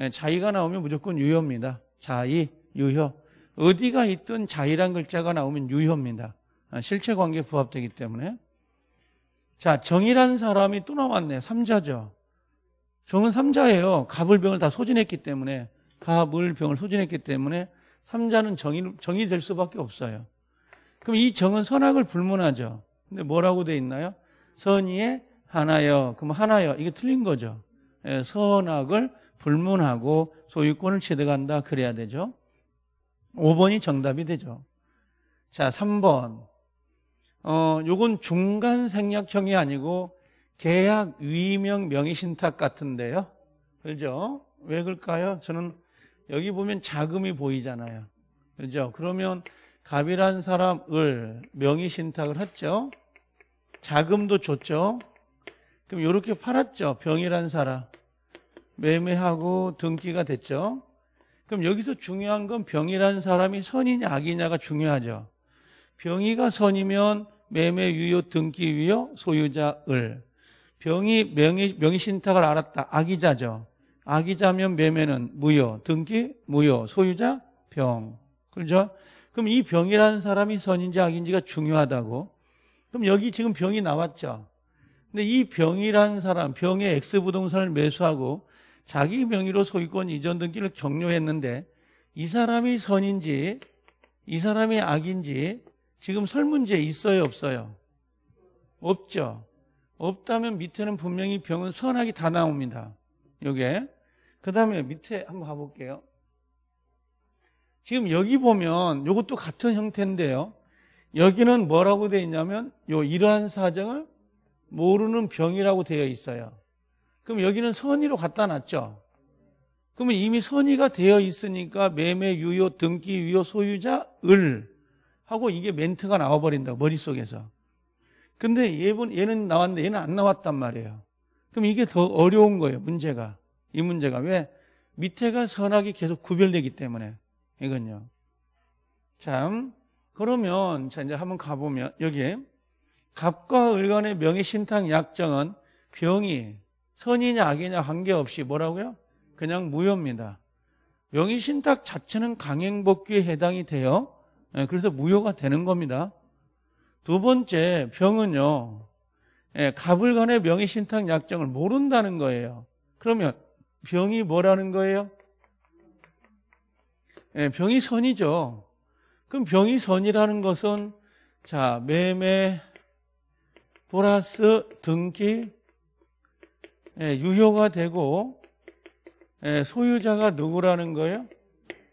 예, 자의가 나오면 무조건 유효입니다. 자의, 유효. 어디가 있든 자의란 글자가 나오면 유효입니다. 아, 실체관계 부합되기 때문에. 자, 정이란 사람이 또 나왔네. 3자죠 정은 3자예요. 갑을 병을 다 소진했기 때문에 갑을 병을 소진했기 때문에 3자는 정이 정이 될 수밖에 없어요. 그럼 이 정은 선악을 불문하죠. 근데 뭐라고 돼 있나요? 선의에 하나여. 그럼 하나여 이게 틀린 거죠. 예, 선악을 불문하고 소유권을 취득한다 그래야 되죠. 5번이 정답이 되죠. 자, 3번. 어, 요건 중간 생략형이 아니고 계약 위명 명의신탁 같은데요. 그죠? 왜 그럴까요? 저는 여기 보면 자금이 보이잖아요. 그죠? 그러면 갑이란 사람을 명의신탁을 했죠. 자금도 줬죠. 그럼 이렇게 팔았죠. 병이란 사람. 매매하고 등기가 됐죠. 그럼 여기서 중요한 건병이란 사람이 선이냐 악이냐가 중요하죠. 병이가 선이면 매매 유효 등기 위효 소유자 을. 병이 명의, 명의 신탁을 알았다. 아기자죠아기자면 매매는 무효, 등기 무효, 소유자 병. 그렇죠? 그럼 이 병이라는 사람이 선인지 악인지가 중요하다고. 그럼 여기 지금 병이 나왔죠. 근데 이 병이라는 사람, 병의 X 부동산을 매수하고 자기 명의로 소유권 이전 등기를 격려했는데 이 사람이 선인지 이 사람이 악인지 지금 설문제에 있어요, 없어요? 없죠. 없다면 밑에는 분명히 병은 선하게다 나옵니다. 여기에. 그 다음에 밑에 한번 가볼게요. 지금 여기 보면 이것도 같은 형태인데요. 여기는 뭐라고 되어 있냐면 요 이러한 사정을 모르는 병이라고 되어 있어요. 그럼 여기는 선의로 갖다 놨죠. 그러면 이미 선의가 되어 있으니까 매매 유효 등기 유효 소유자 을 하고 이게 멘트가 나와버린다 머릿속에서 근데 얘는, 얘는 나왔는데 얘는 안 나왔단 말이에요. 그럼 이게 더 어려운 거예요, 문제가. 이 문제가. 왜? 밑에가 선악이 계속 구별되기 때문에. 이건요. 자, 그러면, 자, 이제 한번 가보면, 여기에, 갑과 을간의 명의 신탁 약정은 병이 선이냐 악이냐 관계없이 뭐라고요? 그냥 무효입니다. 명의 신탁 자체는 강행복귀에 해당이 돼요. 예, 그래서 무효가 되는 겁니다. 두 번째 병은요. 예, 가불간의 명의 신탁 약정을 모른다는 거예요. 그러면 병이 뭐라는 거예요? 예, 병이 선이죠. 그럼 병이 선이라는 것은 자 매매 플러스 등기 예, 유효가 되고 예, 소유자가 누구라는 거예요?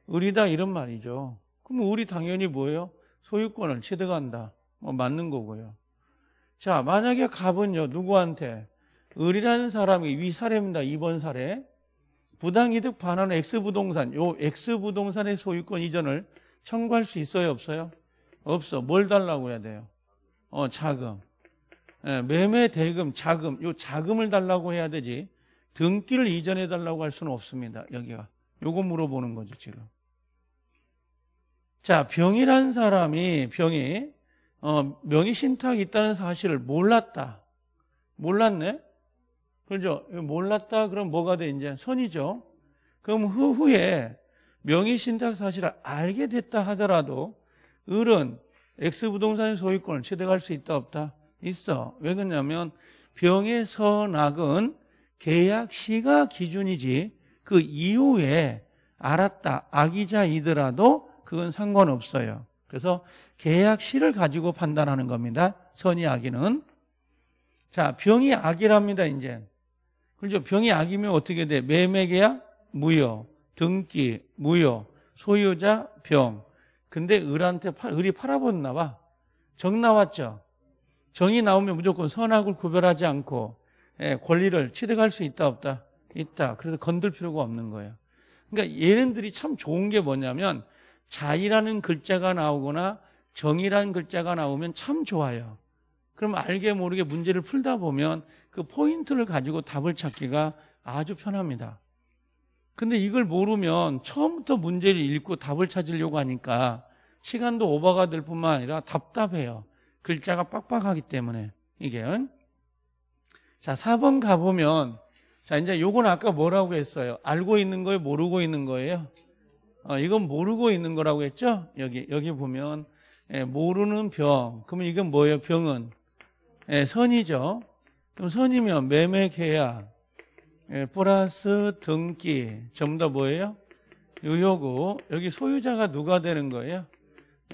우리다 이런 말이죠. 그럼 우리 당연히 뭐예요? 소유권을 취득한다. 어, 맞는 거고요. 자, 만약에 갑은요, 누구한테? 을이라는 사람이 위 사례입니다. 2번 사례. 부당이득 반환 X부동산, 요 X부동산의 소유권 이전을 청구할 수 있어요? 없어요? 없어. 뭘 달라고 해야 돼요? 어, 자금. 예, 매매 대금, 자금. 요 자금을 달라고 해야 되지. 등기를 이전해 달라고 할 수는 없습니다. 여기가. 요거 물어보는 거죠, 지금. 자, 병이란 사람이, 병이 어, 명의신탁이 있다는 사실을 몰랐다. 몰랐네? 그죠? 몰랐다. 그럼 뭐가 돼? 이제 선이죠? 그럼 그 후에 명의신탁 사실을 알게 됐다 하더라도 을은 X부동산의 소유권을 취득할 수 있다 없다? 있어. 왜 그러냐면 병의 선악은 계약 시가 기준이지 그 이후에 알았다. 악의자이더라도 그건 상관없어요. 그래서 계약실을 가지고 판단하는 겁니다. 선이 악이는. 자, 병이 악이랍니다, 이제. 그렇죠. 병이 악이면 어떻게 돼? 매매계약 무효, 등기 무효, 소유자 병. 근데 을한테 팔, 을이 팔아버렸나 봐. 정 나왔죠. 정이 나오면 무조건 선악을 구별하지 않고 예, 권리를 취득할 수 있다 없다 있다. 그래서 건들 필요가 없는 거예요. 그러니까 예는들이 참 좋은 게 뭐냐면 자이라는 글자가 나오거나 정의란 글자가 나오면 참 좋아요. 그럼 알게 모르게 문제를 풀다 보면 그 포인트를 가지고 답을 찾기가 아주 편합니다. 근데 이걸 모르면 처음부터 문제를 읽고 답을 찾으려고 하니까 시간도 오버가 될 뿐만 아니라 답답해요. 글자가 빡빡하기 때문에 이게 자 4번 가보면 자 이제 요건 아까 뭐라고 했어요? 알고 있는 거예요? 모르고 있는 거예요? 어, 이건 모르고 있는 거라고 했죠? 여기 여기 보면 예, 모르는 병. 그러면 이건 뭐예요? 병은 예, 선이죠. 그럼 선이면 매매계약, 예, 플러스 등기 전부 다 뭐예요? 유효고 여기 소유자가 누가 되는 거예요?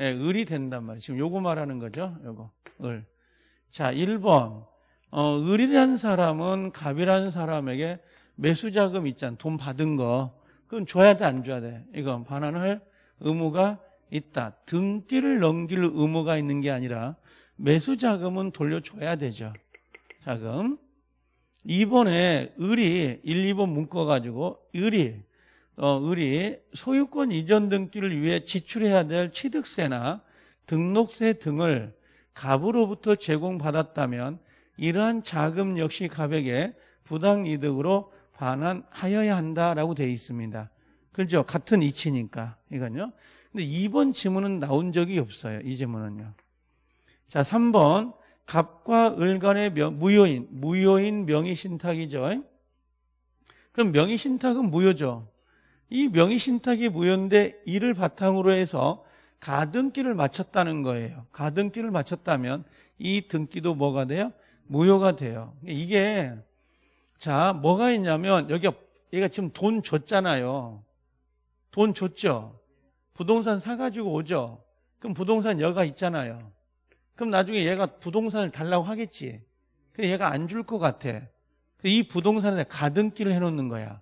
예, 을이 된단 말이에요. 지금 요거 말하는 거죠. 요거 을. 자, 1번. 어, 을이라는 사람은 갑이라는 사람에게 매수자금 있잖아. 돈 받은 거. 그건 줘야 돼, 안 줘야 돼? 이건 반환할 의무가 있다. 등기를 넘길 의무가 있는 게 아니라 매수 자금은 돌려줘야 되죠. 자금. 이번에 을이 1, 2번 묶어 가지고 을이 어, 을이 소유권 이전 등기를 위해 지출해야 될 취득세나 등록세 등을 갑으로부터 제공받았다면 이러한 자금 역시 갑에게 부당 이득으로 반환하여야 한다라고 되어 있습니다. 그렇죠? 같은 이치니까 이건요. 근데 2번 지문은 나온 적이 없어요. 이 지문은요. 자, 3번. 갑과 을 간의 명, 무효인, 무효인 명의신탁이죠. 그럼 명의신탁은 무효죠. 이 명의신탁이 무효인데 이를 바탕으로 해서 가등기를 마쳤다는 거예요. 가등기를 마쳤다면 이 등기도 뭐가 돼요? 무효가 돼요. 이게 자 뭐가 있냐면 여기 얘가 지금 돈 줬잖아요. 돈 줬죠. 부동산 사가지고 오죠. 그럼 부동산 여가 있잖아요. 그럼 나중에 얘가 부동산을 달라고 하겠지. 근데 얘가 안 줄 것 같아. 이 부동산에 가등기를 해놓는 거야.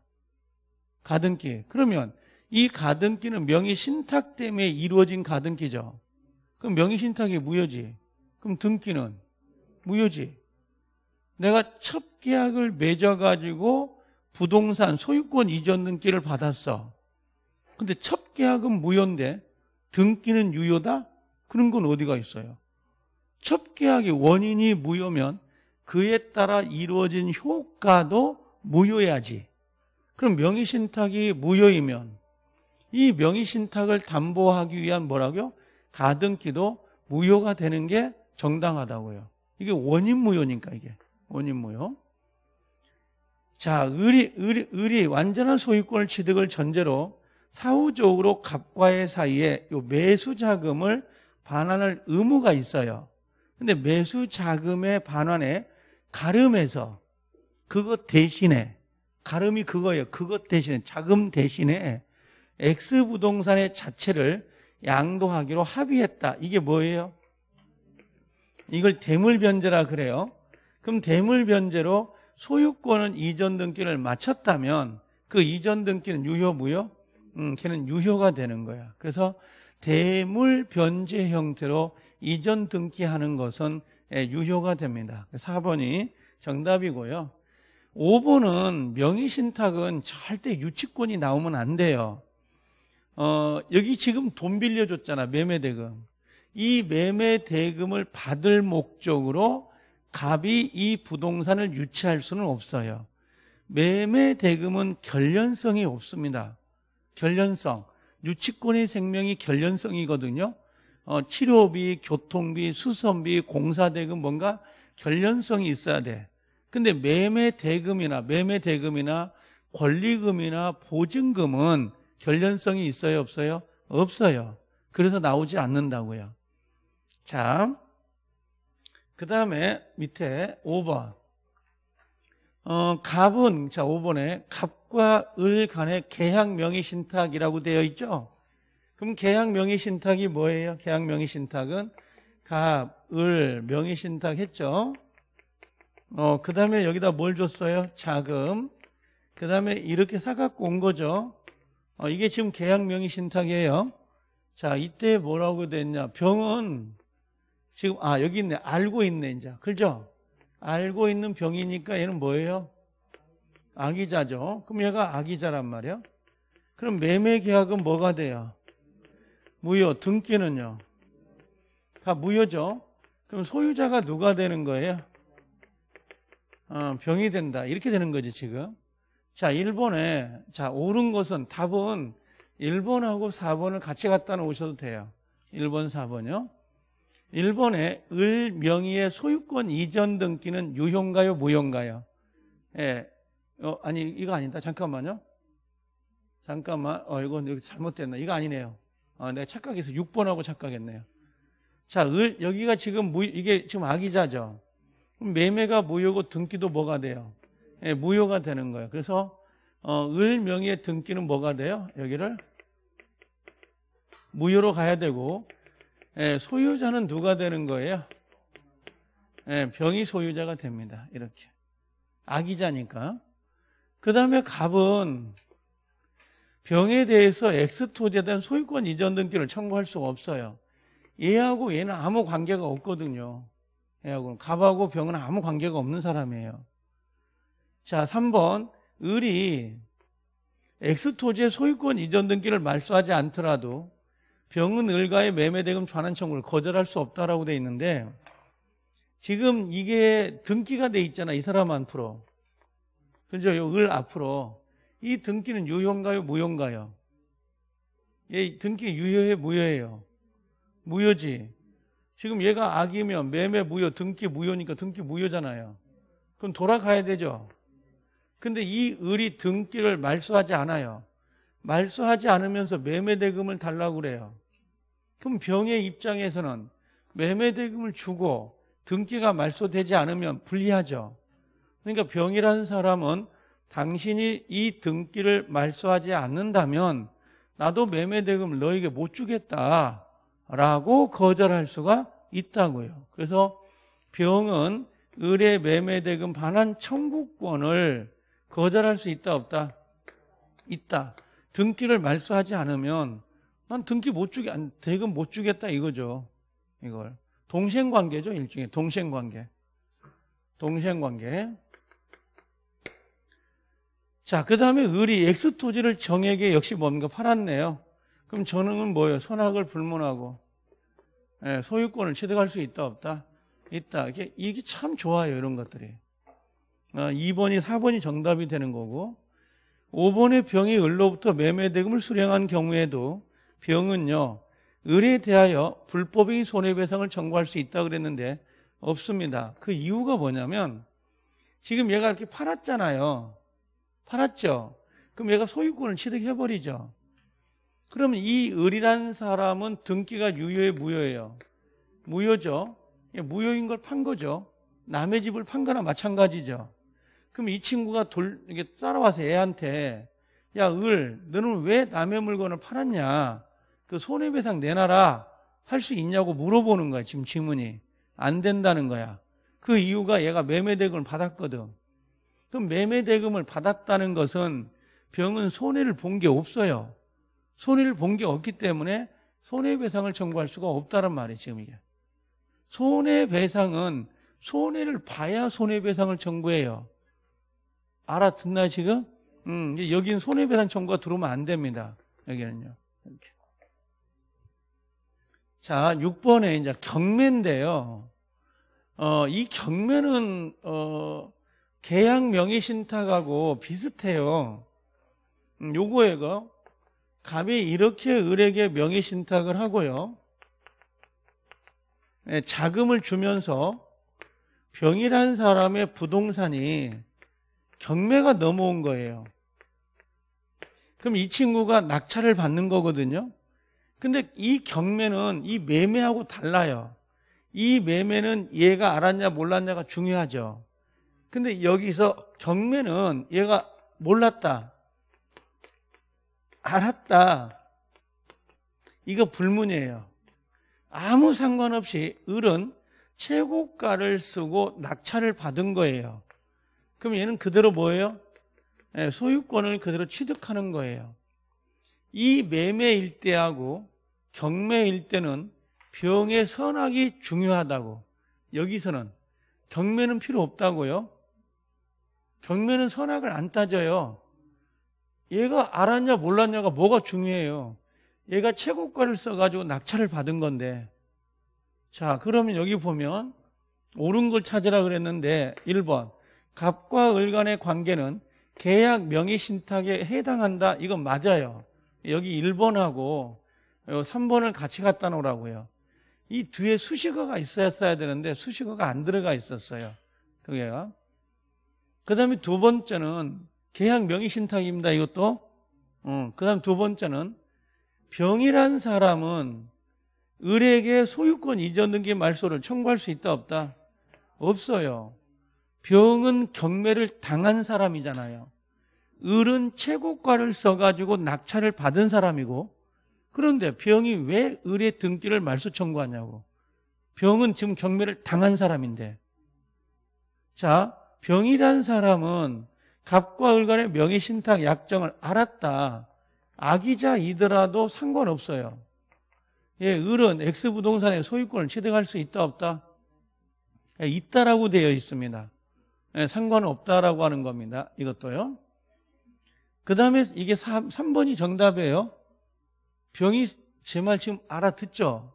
가등기. 그러면 이 가등기는 명의 신탁 때문에 이루어진 가등기죠. 그럼 명의 신탁이 무효지. 그럼 등기는 무효지. 내가 첫 계약을 맺어가지고 부동산 소유권 이전 등기를 받았어. 근데 첫 계약은 무효인데 등기는 유효다? 그런 건 어디가 있어요? 첫 계약의 원인이 무효면 그에 따라 이루어진 효과도 무효야지. 그럼 명의신탁이 무효이면 이 명의신탁을 담보하기 위한 뭐라고요? 가등기도 무효가 되는 게 정당하다고요. 이게 원인 무효니까 이게 원인 무효. 자, 의리, 의리, 의리 완전한 소유권을 취득을 전제로 사후적으로 갑과의 사이에 요 매수 자금을 반환할 의무가 있어요. 근데 매수 자금의 반환에 가름에서 그것 대신에 가름이 그거예요. 그것 대신에 자금 대신에 X 부동산의 자체를 양도하기로 합의했다. 이게 뭐예요? 이걸 대물변제라 그래요. 그럼 대물변제로 소유권은 이전 등기를 마쳤다면 그 이전 등기는 유효 무효? 음, 걔는 유효가 되는 거야. 그래서 대물 변제 형태로 이전 등기하는 것은 예, 유효가 됩니다. 4번이 정답이고요. 5번은 명의신탁은 절대 유치권이 나오면 안 돼요. 어, 여기 지금 돈 빌려줬잖아. 매매대금. 이 매매대금을 받을 목적으로 갑이 이 부동산을 유치할 수는 없어요. 매매대금은 결련성이 없습니다. 결련성 유치권의 생명이 결련성이거든요 어, 치료비, 교통비, 수선비, 공사대금 뭔가 결련성이 있어야 돼. 근데 매매 대금이나 매매 대금이나 권리금이나 보증금은 결련성이 있어요, 없어요? 없어요. 그래서 나오지 않는다고요. 자, 그 다음에 밑에 5번. 어, 갑은, 자, 5번에 갑, 떡과 을 간의 계약 명의 신탁이라고 되어 있죠. 그럼 계약 명의 신탁이 뭐예요? 계약 명의 신탁은 갑, 을 명의 신탁 했죠. 어, 그다음에 여기다 뭘 줬어요? 자금. 그다음에 이렇게 사 갖고 온 거죠. 어, 이게 지금 계약 명의 신탁이에요. 자, 이때 뭐라고 됐냐? 병은 지금 아, 여기 있네. 알고 있네, 이제. 그죠? 알고 있는 병이니까 얘는 뭐예요? 악의자죠. 그럼 얘가 악의자란 말이야. 그럼 매매 계약은 뭐가 돼요? 무효. 등기는요? 다 무효죠. 그럼 소유자가 누가 되는 거예요? 어, 병이 된다. 이렇게 되는 거지, 지금. 자, 1번에, 자, 옳은 것은 답은 1번하고 4번을 같이 갖다 놓으셔도 돼요. 1번, 4번요. 1번에 을 명의의 소유권 이전 등기는 유효인가요, 무효인가요? 예, 어, 아니 이거 아니다. 잠깐만요. 잠깐만. 어, 이건 여기 잘못됐나? 이거 아니네요. 아, 내가 착각해서 6번하고 착각했네요. 자, 을, 여기가 지금 무, 이게 지금 아기자죠. 매매가 무효고 등기도 뭐가 돼요? 예, 무효가 되는 거예요. 그래서 어, 을 명의의 등기는 뭐가 돼요? 여기를 무효로 가야 되고 예, 소유자는 누가 되는 거예요? 예, 병이 소유자가 됩니다. 이렇게 아기자니까. 그 다음에 갑은 병에 대해서 엑스토지에 대한 소유권 이전 등기를 청구할 수가 없어요. 얘하고 얘는 아무 관계가 없거든요. 얘하고는. 갑하고 병은 아무 관계가 없는 사람이에요. 자, 3번. 을이 엑스토지의 소유권 이전 등기를 말소하지 않더라도 병은 을과의 매매대금 전환 청구를 거절할 수 없다라고 돼 있는데 지금 이게 등기가 돼 있잖아. 이 사람 안 풀어. 그죠? 을 앞으로. 이 등기는 유효인가요? 무효인가요? 예, 등기 유효해, 무효해요 무효지. 지금 얘가 악이면 매매 무효, 등기 무효니까 등기 무효잖아요. 그럼 돌아가야 되죠. 근데 이 을이 등기를 말소하지 않아요. 말소하지 않으면서 매매 대금을 달라고 그래요. 그럼 병의 입장에서는 매매 대금을 주고 등기가 말소되지 않으면 불리하죠. 그러니까 병이라는 사람은 당신이 이 등기를 말소하지 않는다면 나도 매매대금 을 너에게 못 주겠다 라고 거절할 수가 있다고요. 그래서 병은 의뢰 매매대금 반환 청구권을 거절할 수 있다 없다? 있다. 등기를 말소하지 않으면 난 등기 못 주게 대금 못 주겠다 이거죠. 이걸 동생 관계죠 일종의 동생 관계. 동생 관계. 자, 그 다음에 을이 엑스 토지를 정에게 역시 뭡니까? 팔았네요. 그럼 전응은 뭐예요? 선악을 불문하고 예, 소유권을 취득할 수 있다 없다? 있다. 이게, 이게 참 좋아요. 이런 것들이. 아, 어, 2번이 4번이 정답이 되는 거고 5번의 병이 을로부터 매매대금을 수령한 경우에도 병은요. 을에 대하여 불법의 손해배상을 청구할 수 있다 그랬는데 없습니다. 그 이유가 뭐냐면 지금 얘가 이렇게 팔았잖아요. 팔았죠. 그럼 얘가 소유권을 취득해버리죠. 그러면 이 을이란 사람은 등기가 유효의 무효예요. 무효죠. 예, 무효인 걸 판 거죠. 남의 집을 판 거나 마찬가지죠. 그럼 이 친구가 돌, 이렇게 따라와서 애한테 야, 을, 너는 왜 남의 물건을 팔았냐? 그 손해배상 내놔라. 할 수 있냐고 물어보는 거야, 지금 질문이. 안 된다는 거야. 그 이유가 얘가 매매대금을 받았거든. 그 매매 대금을 받았다는 것은 병은 손해를 본 게 없어요. 손해를 본 게 없기 때문에 손해배상을 청구할 수가 없다는 말이에요, 지금 이게. 손해배상은 손해를 봐야 손해배상을 청구해요. 알아듣나, 지금? 음, 여기는 손해배상 청구가 들어오면 안 됩니다. 여기는요. 이렇게. 자, 6번에 이제 경매인데요. 어, 이 경매는, 어, 계약 명의 신탁하고 비슷해요. 음, 요거에요 갑이 이렇게 을에게 명의 신탁을 하고요. 예, 자금을 주면서 병이란 사람의 부동산이 경매가 넘어온 거예요. 그럼 이 친구가 낙찰을 받는 거거든요. 근데 이 경매는 이 매매하고 달라요. 이 매매는 얘가 알았냐 몰랐냐가 중요하죠. 근데 여기서 경매는 얘가 몰랐다. 알았다. 이거 불문이에요. 아무 상관없이 을은 최고가를 쓰고 낙찰을 받은 거예요. 그럼 얘는 그대로 뭐예요? 예, 소유권을 그대로 취득하는 거예요. 이 매매일 때하고 경매일 때는 병의 선악이 중요하다고. 여기서는 경매는 필요 없다고요. 경매는 선악을 안 따져요. 얘가 알았냐 몰랐냐가 뭐가 중요해요. 얘가 최고가를 써가지고 낙찰을 받은 건데. 자, 그러면 여기 보면 옳은 걸 찾으라 그랬는데 1번 갑과 을 간의 관계는 계약 명의 신탁에 해당한다. 이건 맞아요. 여기 1번하고 3번을 같이 갖다 놓으라고요. 이 뒤에 수식어가 있어야 써야 되는데 수식어가 안 들어가 있었어요. 그게요. 그 다음에 두 번째는 계약 명의신탁입니다. 이것도. 어, 그 다음 두 번째는 병이란 사람은 을에게 소유권 이전 등기 말소를 청구할 수 있다 없다? 없어요. 병은 경매를 당한 사람이잖아요. 을은 최고가를 써가지고 낙찰을 받은 사람이고 그런데 병이 왜 을의 등기를 말소 청구하냐고. 병은 지금 경매를 당한 사람인데. 자, 병이란 사람은 갑과 을간의 명의 신탁 약정을 알았다. 악의자이더라도 상관없어요. 예, 을은 X 부동산의 소유권을 취득할 수 있다 없다? 예, 있다라고 되어 있습니다. 예, 상관없다라고 하는 겁니다. 이것도요. 그 다음에 이게 3, 3번이 정답이에요. 병이 제 말 지금 알아듣죠?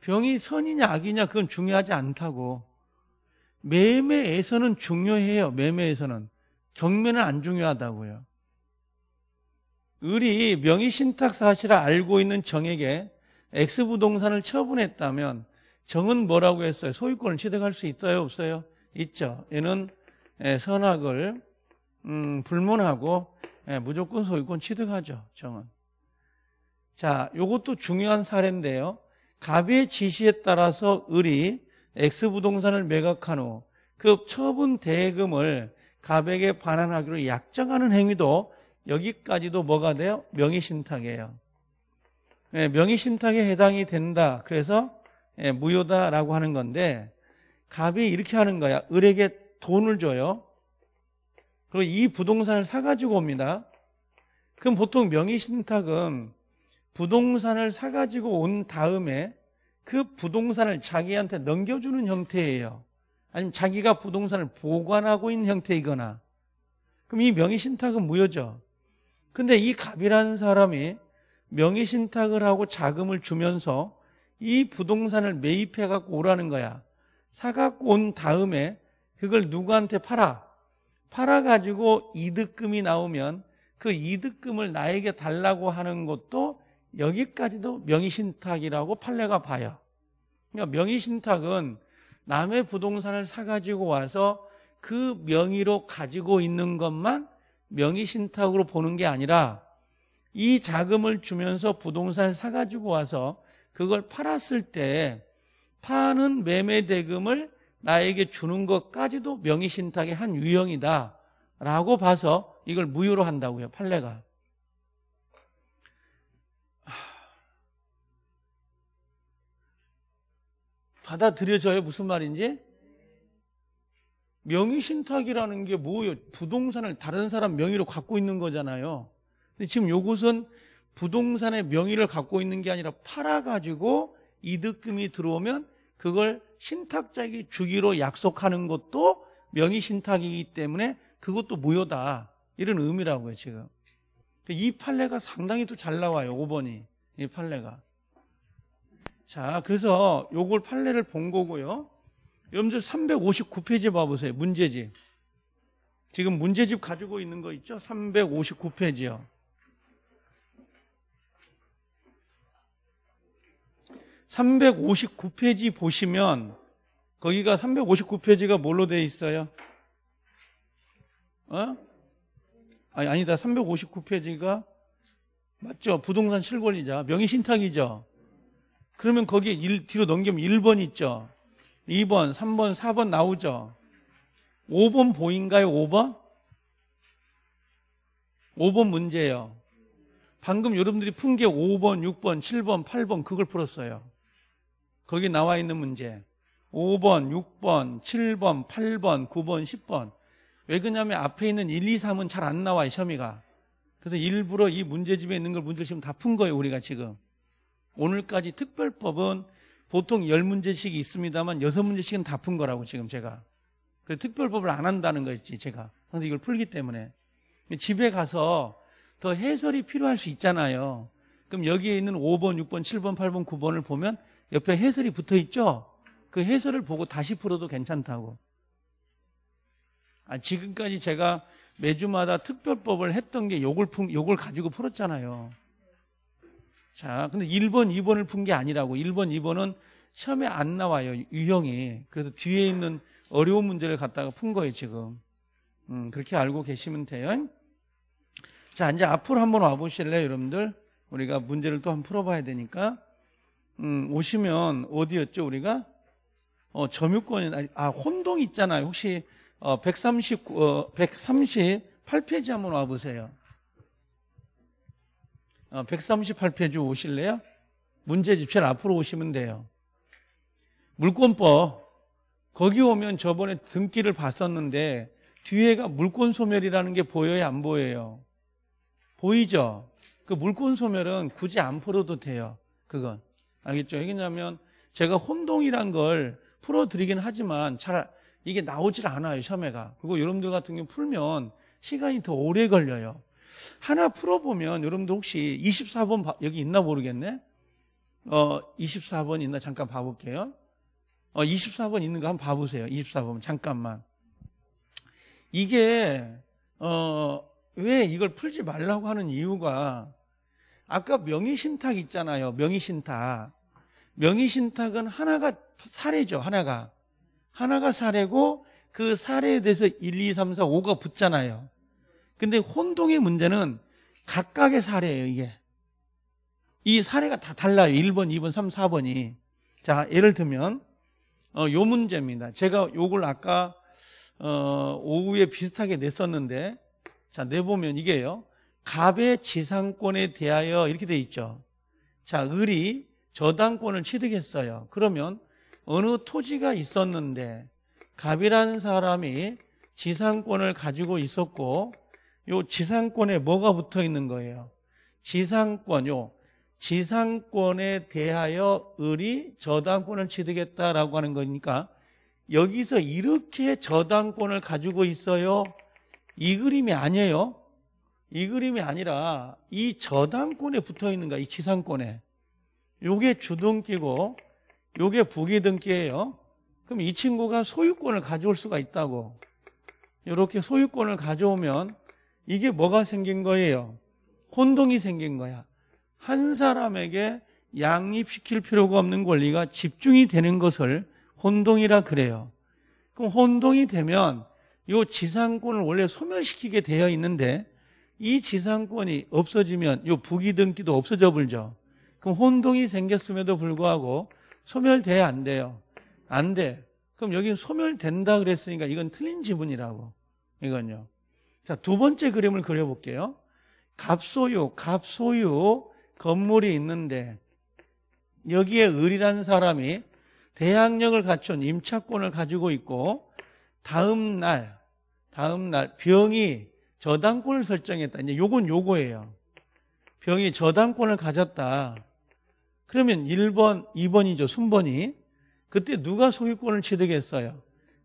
병이 선이냐 악이냐 그건 중요하지 않다고. 매매에서는 중요해요. 매매에서는. 경매는 안 중요하다고요. 을이 명의신탁 사실을 알고 있는 정에게 X부동산을 처분했다면 정은 뭐라고 했어요? 소유권을 취득할 수 있어요? 없어요? 있죠. 얘는 예, 선악을 음, 불문하고 예, 무조건 소유권 취득하죠. 정은. 자, 요것도 중요한 사례인데요. 갑의 지시에 따라서 을이 X 부동산을 매각한 후 그 처분 대금을 갑에게 반환하기로 약정하는 행위도 여기까지도 뭐가 돼요? 명의신탁이에요. 네, 명의신탁에 해당이 된다. 그래서 네, 무효다라고 하는 건데 갑이 이렇게 하는 거야. 을에게 돈을 줘요. 그리고 이 부동산을 사가지고 옵니다. 그럼 보통 명의신탁은 부동산을 사가지고 온 다음에 그 부동산을 자기한테 넘겨주는 형태예요. 아니면 자기가 부동산을 보관하고 있는 형태이거나 그럼 이 명의신탁은 무효죠. 근데 이 갑이라는 사람이 명의신탁을 하고 자금을 주면서 이 부동산을 매입해 갖고 오라는 거야. 사 갖고 온 다음에 그걸 누구한테 팔아. 팔아 가지고 이득금이 나오면 그 이득금을 나에게 달라고 하는 것도 여기까지도 명의신탁이라고 판례가 봐요. 그러니까 명의신탁은 남의 부동산을 사가지고 와서 그 명의로 가지고 있는 것만 명의신탁으로 보는 게 아니라 이 자금을 주면서 부동산을 사가지고 와서 그걸 팔았을 때 파는 매매 대금을 나에게 주는 것까지도 명의신탁의 한 유형이다라고 봐서 이걸 무효로 한다고요, 판례가. 받아들여져요. 무슨 말인지? 명의신탁이라는 게 뭐예요? 부동산을 다른 사람 명의로 갖고 있는 거잖아요. 근데 지금 요것은 부동산의 명의를 갖고 있는 게 아니라 팔아가지고 이득금이 들어오면 그걸 신탁자에게 주기로 약속하는 것도 명의신탁이기 때문에 그것도 무효다. 이런 의미라고요, 지금. 이 판례가 상당히 또 잘 나와요, 5번이. 이 판례가. 자, 그래서 요걸 판례를 본 거고요. 여러분들 359페이지 봐보세요. 문제집. 지금 문제집 가지고 있는 거 있죠? 359페이지요. 359페이지 보시면 거기가 359페이지가 뭘로 돼 있어요? 어? 아니, 아니다. 359페이지가 맞죠? 부동산 실권이자 명의신탁이죠. 그러면 거기에 1, 뒤로 넘기면 1번 있죠. 2번, 3번, 4번 나오죠. 5번 보인가요? 5번? 5번 문제예요. 방금 여러분들이 푼 게 5번, 6번, 7번, 8번 그걸 풀었어요. 거기 나와 있는 문제. 5번, 6번, 7번, 8번, 9번, 10번. 왜 그러냐면 앞에 있는 1, 2, 3은 잘 안 나와요, 시험가 그래서 일부러 이 문제집에 있는 걸문제집지다푼 거예요, 우리가 지금. 오늘까지 특별법은 보통 1 0문제씩 있습니다만 6문제씩은 다 푼 거라고 지금 제가. 그래서 특별법을 안 한다는 거였지 제가. 그래서 이걸 풀기 때문에. 집에 가서 더 해설이 필요할 수 있잖아요. 그럼 여기에 있는 5번, 6번, 7번, 8번, 9번을 보면 옆에 해설이 붙어 있죠? 그 해설을 보고 다시 풀어도 괜찮다고. 아, 지금까지 제가 매주마다 특별법을 했던 게 요걸, 요걸 가지고 풀었잖아요. 자, 근데 1번, 2번을 푼 게 아니라고. 1번, 2번은 처음에안 나와요. 유형이. 그래서 뒤에 있는 어려운 문제를 갖다가 푼 거예요, 지금. 음, 그렇게 알고 계시면 돼요. 자, 이제 앞으로 한번 와보실래요, 여러분들? 우리가 문제를 또 한번 풀어봐야 되니까. 음, 오시면 어디였죠, 우리가? 어, 점유권, 아, 혼동 있잖아요. 혹시, 어, 139, 어, 138페이지 한번 와보세요. 138페이지 어, 오실래요? 문제집 제일 앞으로 오시면 돼요. 물권법. 거기 오면 저번에 등기를 봤었는데 뒤에가 물권 소멸이라는 게 보여요, 안 보여요? 보이죠? 그 물권 소멸은 굳이 안 풀어도 돼요. 그건. 알겠죠? 왜냐면 제가 혼동이란 걸 풀어드리긴 하지만 잘 아, 이게 나오질 않아요, 셔매가. 그리고 여러분들 같은 경우 풀면 시간이 더 오래 걸려요. 하나 풀어보면 여러분도 혹시 24번 여기 있나 모르겠네? 어, 24번 있나 잠깐 봐볼게요. 어, 24번 있는 거 한번 봐보세요. 24번 잠깐만. 이게 어, 왜 이걸 풀지 말라고 하는 이유가 아까 명의신탁 있잖아요. 명의신탁. 명의신탁은 하나가 사례죠. 하나가. 하나가 사례고 그 사례에 대해서 1, 2, 3, 4, 5가 붙잖아요. 근데 혼동의 문제는 각각의 사례예요, 이게. 이 사례가 다 달라요. 1번, 2번, 3, 4번이. 자, 예를 들면 어, 요 문제입니다. 제가 요걸 아까 어, 오후에 비슷하게 냈었는데 자, 내보면 이게요. 갑의 지상권에 대하여 이렇게 돼 있죠. 자, 을이 저당권을 취득했어요. 그러면 어느 토지가 있었는데 갑이라는 사람이 지상권을 가지고 있었고 요 지상권에 뭐가 붙어 있는 거예요? 지상권, 요 지상권에 대하여 을이 저당권을 취득했다라고 하는 거니까 여기서 이렇게 저당권을 가지고 있어요. 이 그림이 아니에요. 이 그림이 아니라 이 저당권에 붙어 있는 거이 지상권에. 요게 주등기고 요게 부기등기예요. 그럼 이 친구가 소유권을 가져올 수가 있다고. 이렇게 소유권을 가져오면 이게 뭐가 생긴 거예요? 혼동이 생긴 거야. 한 사람에게 양립시킬 필요가 없는 권리가 집중이 되는 것을 혼동이라 그래요. 그럼 혼동이 되면 이 지상권을 원래 소멸시키게 되어 있는데 이 지상권이 없어지면 이 부기등기도 없어져 버리죠. 그럼 혼동이 생겼음에도 불구하고 소멸돼야 안 돼요. 안 돼. 그럼 여기 소멸된다 그랬으니까 이건 틀린 지분이라고. 이건요. 자, 두 번째 그림을 그려볼게요. 갑소유, 갑소유 건물이 있는데 여기에 을이라는 사람이 대항력을 갖춘 임차권을 가지고 있고 다음 날, 다음 날 병이 저당권을 설정했다. 이제 요건 요거예요. 병이 저당권을 가졌다. 그러면 1번, 2번이죠. 순번이. 그때 누가 소유권을 취득했어요?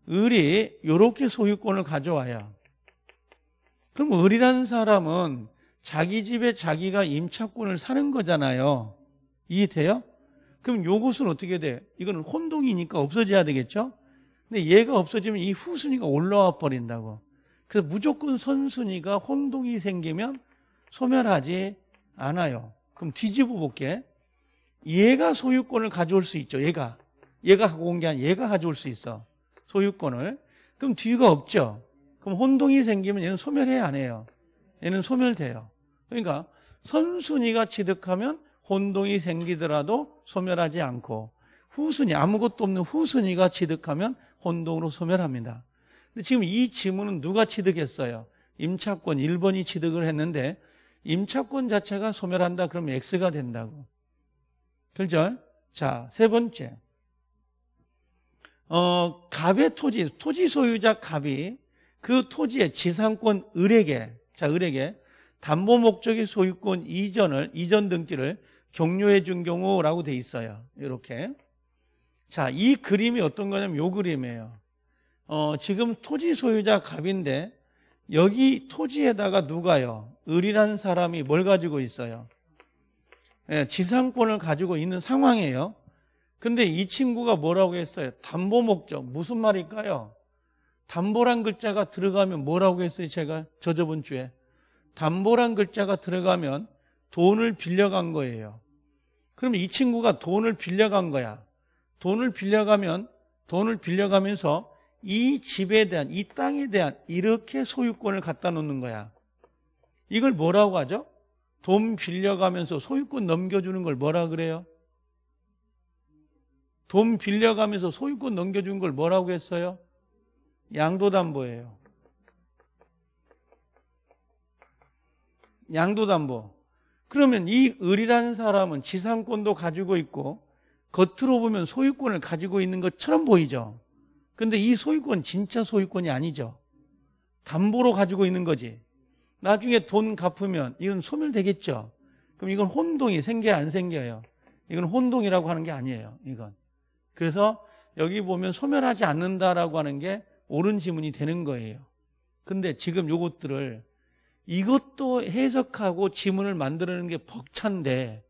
을이 요렇게 소유권을 가져와요. 그럼 을이라는 사람은 자기 집에 자기가 임차권을 사는 거잖아요. 이해돼요? 그럼 이것은 어떻게 돼? 이거는 혼동이니까 없어져야 되겠죠? 근데 얘가 없어지면 이 후순위가 올라와 버린다고. 그래서 무조건 선순위가 혼동이 생기면 소멸하지 않아요. 그럼 뒤집어 볼게. 얘가 소유권을 가져올 수 있죠. 얘가. 얘가 갖고 온게 아니라 얘가 가져올 수 있어. 소유권을. 그럼 뒤가 없죠. 그럼 혼동이 생기면 얘는 소멸해야 안 해요. 얘는 소멸돼요. 그러니까 선순위가 취득하면 혼동이 생기더라도 소멸하지 않고 후순위 아무것도 없는 후순위가 취득하면 혼동으로 소멸합니다. 근데 지금 이 지문은 누가 취득했어요? 임차권 1번이 취득을 했는데 임차권 자체가 소멸한다 그러면 X가 된다고. 그죠? 자, 세 번째. 어, 갑의 토지, 토지 소유자 갑이 그 토지의 지상권 을에게 자 을에게 담보 목적의 소유권 이전을 이전 등기를 격려해준 경우라고 돼 있어요. 이렇게 자 이 그림이 어떤 거냐면 요 그림이에요. 어, 지금 토지 소유자 갑인데 여기 토지에다가 누가요? 을이라는 사람이 뭘 가지고 있어요? 예, 지상권을 가지고 있는 상황이에요. 근데 이 친구가 뭐라고 했어요? 담보 목적 무슨 말일까요? 담보란 글자가 들어가면 뭐라고 했어요? 제가 저저번 주에 담보란 글자가 들어가면 돈을 빌려간 거예요. 그럼이 친구가 돈을 빌려간 거야. 돈을 빌려가면 돈을 빌려가면서 이 집에 대한 이 땅에 대한 이렇게 소유권을 갖다 놓는 거야. 이걸 뭐라고 하죠? 돈 빌려가면서 소유권 넘겨주는 걸 뭐라 그래요? 돈 빌려가면서 소유권 넘겨주는 걸 뭐라고 했어요? 양도담보예요. 양도담보. 그러면 이 을이라는 사람은 지상권도 가지고 있고 겉으로 보면 소유권을 가지고 있는 것처럼 보이죠. 근데 이 소유권 진짜 소유권이 아니죠. 담보로 가지고 있는 거지. 나중에 돈 갚으면 이건 소멸되겠죠. 그럼 이건 혼동이 생겨야 안 생겨요. 이건 혼동이라고 하는 게 아니에요. 이건. 그래서 여기 보면 소멸하지 않는다라고 하는 게 옳은 지문이 되는 거예요. 근데 지금 요것들을 이것도 해석하고 지문을 만들어내는 게 벅찬데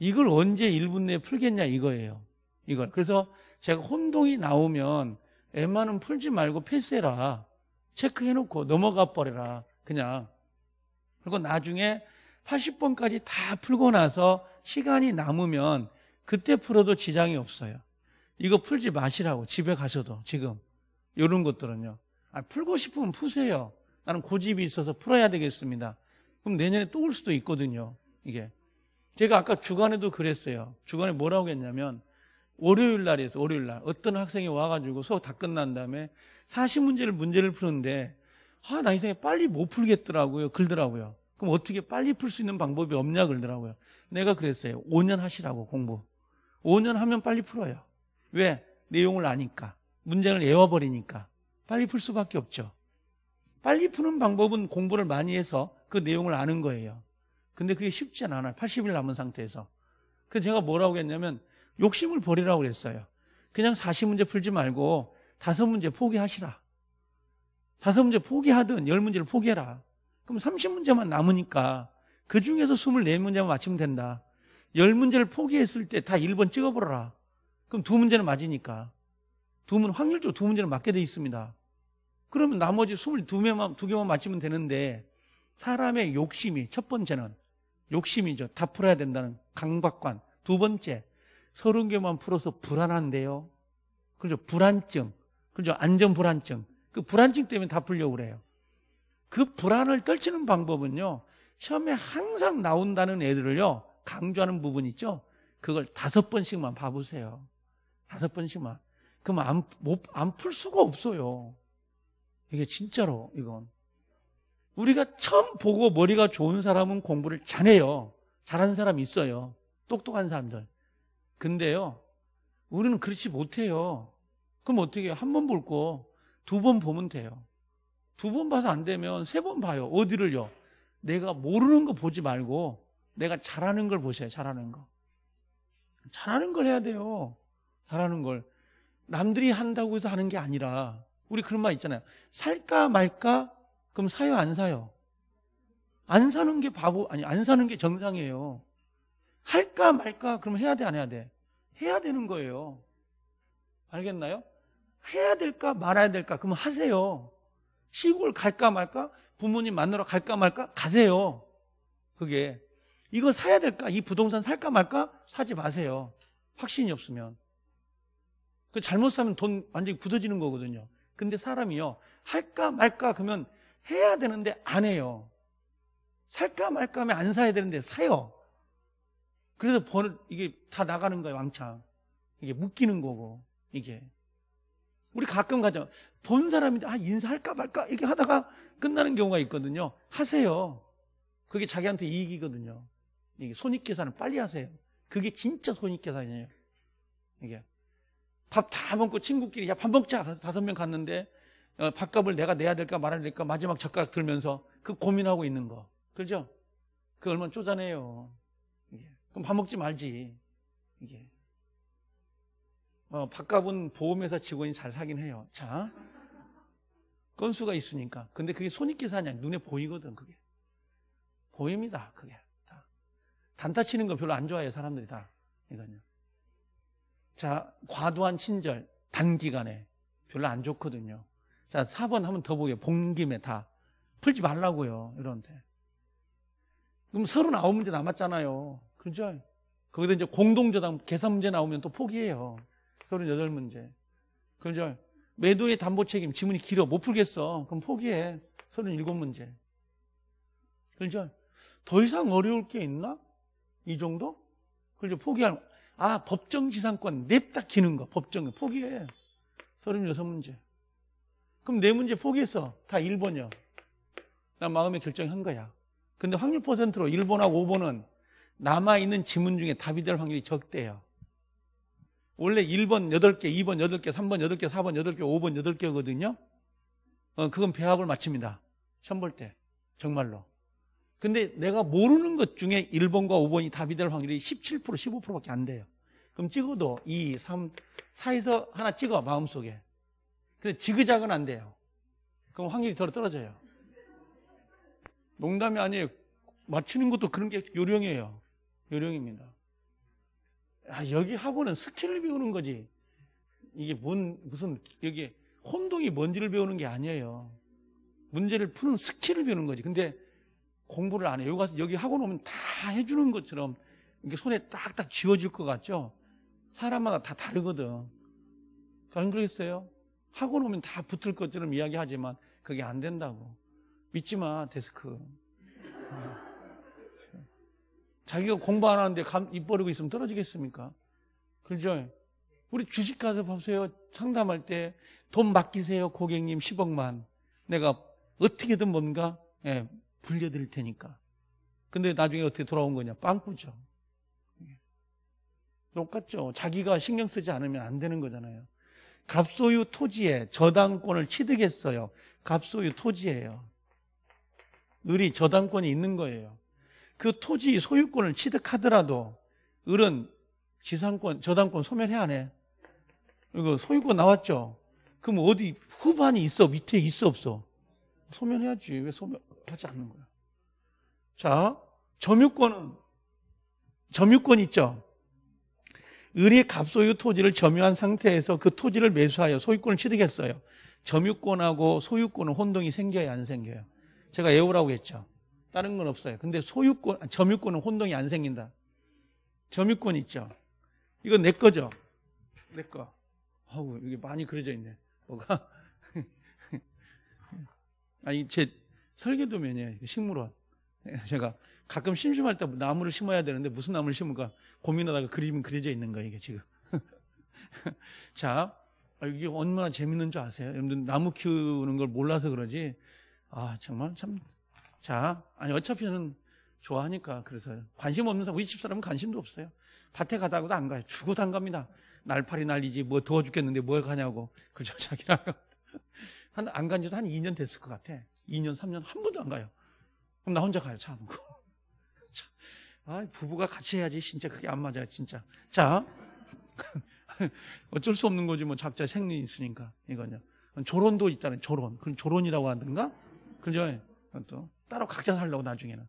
이걸 언제 1분 내에 풀겠냐 이거예요. 이걸. 그래서 제가 혼동이 나오면 웬만은 풀지 말고 패스해라. 체크해놓고 넘어가 버려라. 그냥. 그리고 나중에 80번까지 다 풀고 나서 시간이 남으면 그때 풀어도 지장이 없어요. 이거 풀지 마시라고. 집에 가셔도 지금. 이런 것들은요. 아, 풀고 싶으면 푸세요. 나는 고집이 있어서 풀어야 되겠습니다. 그럼 내년에 또 올 수도 있거든요. 이게. 제가 아까 주간에도 그랬어요. 주간에 뭐라고 했냐면 월요일 날에서 월요일 날 어떤 학생이 와가지고 수업 다 끝난 다음에 사시 문제를 문제를 푸는데 아나이상해 빨리 못 풀겠더라고요. 글더라고요. 그럼 어떻게 빨리 풀 수 있는 방법이 없냐 그러더라고요. 내가 그랬어요. 5년 하시라고 공부. 5년 하면 빨리 풀어요. 왜? 내용을 아니까. 문장을 외워버리니까 빨리 풀 수밖에 없죠. 빨리 푸는 방법은 공부를 많이 해서 그 내용을 아는 거예요. 근데 그게 쉽지 않아요. 80일 남은 상태에서. 그래서 제가 뭐라고 했냐면 욕심을 버리라고 그랬어요. 그냥 40문제 풀지 말고 다섯 문제 포기하시라. 다섯 문제 포기하든 열 문제를 포기해라. 그럼 30문제만 남으니까 그 중에서 24문제만 맞히면 된다. 열문제를 포기했을 때 다 1번 찍어버려라. 그럼 두 문제는 맞으니까. 두 문, 확률적으로 두 문제를 맞게 돼 있습니다. 그러면 나머지 22개만, 두 개만 맞히면 되는데, 사람의 욕심이, 첫 번째는 욕심이죠. 다 풀어야 된다는 강박관. 두 번째, 30개만 풀어서 불안한데요. 그죠. 렇 불안증. 그죠. 렇 안전불안증. 그 불안증 때문에 다 풀려고 그래요. 그 불안을 떨치는 방법은요. 시험에 항상 나온다는 애들을요. 강조하는 부분 있죠. 그걸 다섯 번씩만 봐보세요. 다섯 번씩만. 그럼 안, 못, 안 풀 수가 없어요. 이게 진짜로, 이건. 우리가 처음 보고 머리가 좋은 사람은 공부를 잘해요. 잘하는 사람 있어요. 똑똑한 사람들. 근데요, 우리는 그렇지 못해요. 그럼 어떻게 해요? 한 번 볼 거, 두 번 보면 돼요. 두 번 봐서 안 되면 세 번 봐요. 어디를요? 내가 모르는 거 보지 말고, 내가 잘하는 걸 보세요. 잘하는 거. 잘하는 걸 해야 돼요. 잘하는 걸. 남들이 한다고 해서 하는 게 아니라 우리 그런 말 있잖아요. 살까 말까? 그럼 사요 안 사요? 안 사는 게 바보 아니 안 사는 게 정상이에요. 할까 말까? 그럼 해야 돼 안 해야 돼? 해야 되는 거예요. 알겠나요? 해야 될까 말아야 될까? 그럼 하세요. 시골 갈까 말까? 부모님 만나러 갈까 말까? 가세요. 그게 이거 사야 될까? 이 부동산 살까 말까? 사지 마세요. 확신이 없으면. 그 잘못 사면 돈 완전히 굳어지는 거거든요. 근데 사람이요. 할까 말까 그러면 해야 되는데 안 해요. 살까 말까 하면 안 사야 되는데 사요. 그래서 번 이게 다 나가는 거예요, 왕창. 이게 묶이는 거고. 이게. 우리 가끔 가죠. 본 사람인데 아 인사할까 말까 이게 하다가 끝나는 경우가 있거든요. 하세요. 그게 자기한테 이익이거든요. 이게 손익 계산을 빨리 하세요. 그게 진짜 손익 계산이에요. 이게 밥다 먹고 친구끼리 야밥 먹자 다섯 명 갔는데 어, 밥값을 내가 내야 될까 말아야 될까 마지막 젓가락 들면서 그 고민하고 있는 거 그죠? 그 얼마나 쪼잔해요 이게. 그럼 밥 먹지 말지 이게 어, 밥값은 보험회사 직원이 잘 사긴 해요 자 건수가 있으니까 근데 그게 손익계산이 야 눈에 보이거든 그게 보입니다 그게 다 단타 치는 거 별로 안 좋아해요 사람들이 다 이거는 자, 과도한 친절, 단기간에 별로 안 좋거든요. 자, 4번 한번 더 보게요. 본 김에 다. 풀지 말라고요, 이런데. 그럼 39문제 남았잖아요. 그죠? 거기다 이제 공동저당 계산 문제 나오면 또 포기해요. 38문제. 그죠? 매도의 담보 책임, 지문이 길어. 못 풀겠어. 그럼 포기해. 37문제. 그죠? 더 이상 어려울 게 있나? 이 정도? 그죠? 포기할, 하 아, 법정지상권 냅다 기는 거, 법정 포기해. 36문제. 그럼 네 문제 포기했어. 다 1번이야. 난 마음의 결정한 거야. 근데 확률 퍼센트로 1번하고 5번은 남아있는 지문 중에 답이 될 확률이 적대요. 원래 1번 8개, 2번 8개, 3번 8개, 4번 8개, 5번 8개거든요. 어, 그건 배합을 마칩니다. 시험 볼 때. 정말로. 근데 내가 모르는 것 중에 1번과 5번이 답이 될 확률이 17%, 15%밖에 안 돼요. 그럼 찍어도 2, 3, 4에서 하나 찍어, 마음속에. 근데 지그작은 안 돼요. 그럼 확률이 더 떨어져요. 농담이 아니에요. 맞추는 것도 그런 게 요령이에요. 요령입니다. 아, 여기 학원은 스킬을 배우는 거지. 이게 뭔, 무슨, 여기 혼동이 뭔지를 배우는 게 아니에요. 문제를 푸는 스킬을 배우는 거지. 근데 공부를 안 해요. 여기 가서 여기 학원 오면 다 해주는 것처럼 이게 손에 딱딱 쥐어질 것 같죠? 사람마다 다 다르거든. 안 그러겠어요? 학원 오면 다 붙을 것처럼 이야기하지만 그게 안 된다고. 믿지 마, 데스크. 음. 자기가 공부 안 하는데 감, 입 버리고 있으면 떨어지겠습니까? 그죠? 우리 주식 가서 보세요. 상담할 때 돈 맡기세요, 고객님 10억만. 내가 어떻게든 뭔가 예, 불려드릴 테니까. 근데 나중에 어떻게 돌아온 거냐? 빵꾸죠. 예. 똑같죠. 자기가 신경 쓰지 않으면 안 되는 거잖아요. 갑소유 토지에 저당권을 취득했어요. 갑소유 토지예요. 을이 저당권이 있는 거예요. 그 토지 소유권을 취득하더라도 을은 지상권, 저당권 소멸해 안 해? 이거 소유권 나왔죠? 그럼 어디 후반이 있어? 밑에 있어 없어? 소멸해야지. 왜 소멸? 하지 않는 거예요. 자, 점유권은 점유권 있죠. 을이 갑소유 토지를 점유한 상태에서 그 토지를 매수하여 소유권을 취득했어요. 점유권하고 소유권은 혼동이 생겨요, 안 생겨요? 제가 애우라고 했죠. 다른 건 없어요. 근데 소유권, 아, 점유권은 혼동이 안 생긴다. 점유권 있죠. 이건 내 거죠. 내 거. 아우, 이게 많이 그려져 있네. 뭐가? [laughs] 아니, 제 설계도면이에요. 식물원. [laughs] 제가 가끔 심심할 때 나무를 심어야 되는데 무슨 나무를 심을까 고민하다가 그림 이 그려져 있는 거예요, 이게 지금. [laughs] 자, 아, 이게 얼마나 재밌는 줄 아세요? 여러분들 나무 키우는 걸 몰라서 그러지. 아, 정말 참. 자, 아니, 어차피 저는 좋아하니까. 그래서 관심 없는 사람, 우리 집 사람은 관심도 없어요. 밭에 가다가도 안 가요. 죽어도 안 갑니다. 날파리 날리지, 뭐 더워 죽겠는데 뭐 가냐고. 그죠? 자기랑. [laughs] 한, 안 간지도 한 2년 됐을 것 같아. 2년, 3년 한 번도 안 가요. 그럼 나 혼자 가요. 차 안고. [laughs] 아, 부부가 같이 해야지. 진짜 그게 안 맞아요. 진짜. 자. [laughs] 어쩔 수 없는 거지. 뭐 작자 생리 있으니까. 이거냐. 조론도 있다는 조론. 그럼 조론이라고 하든가? 그죠? 또 따로 각자 살라고 나중에는.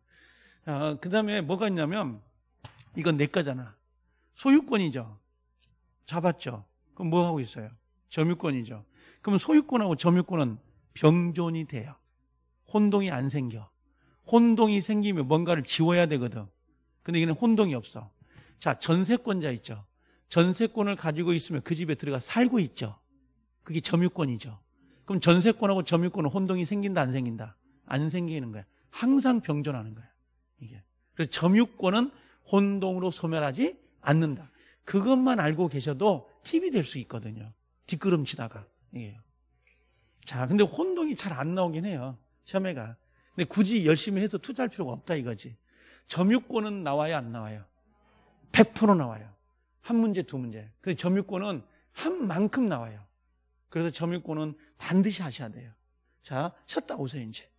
아, 그 다음에 뭐가 있냐면 이건 내 거잖아. 소유권이죠. 잡았죠. 그럼 뭐 하고 있어요? 점유권이죠. 그럼 소유권하고 점유권은 병존이 돼요. 혼동이 안 생겨. 혼동이 생기면 뭔가를 지워야 되거든. 근데 얘는 혼동이 없어. 자, 전세권자 있죠. 전세권을 가지고 있으면 그 집에 들어가 살고 있죠. 그게 점유권이죠. 그럼 전세권하고 점유권은 혼동이 생긴다 안 생긴다? 안 생기는 거야. 항상 병존하는 거야. 이게. 그래서 점유권은 혼동으로 소멸하지 않는다. 그것만 알고 계셔도 팁이 될 수 있거든요. 뒷걸음치다가. 예. 자, 근데 혼동이 잘 안 나오긴 해요. 셔메가. 근데 굳이 열심히 해서 투자할 필요가 없다 이거지. 점유권은 나와요, 안 나와요? 100% 나와요. 한 문제, 두 문제. 근데 점유권은 한 만큼 나와요. 그래서 점유권은 반드시 하셔야 돼요. 자, 쳤다 오세요, 이제.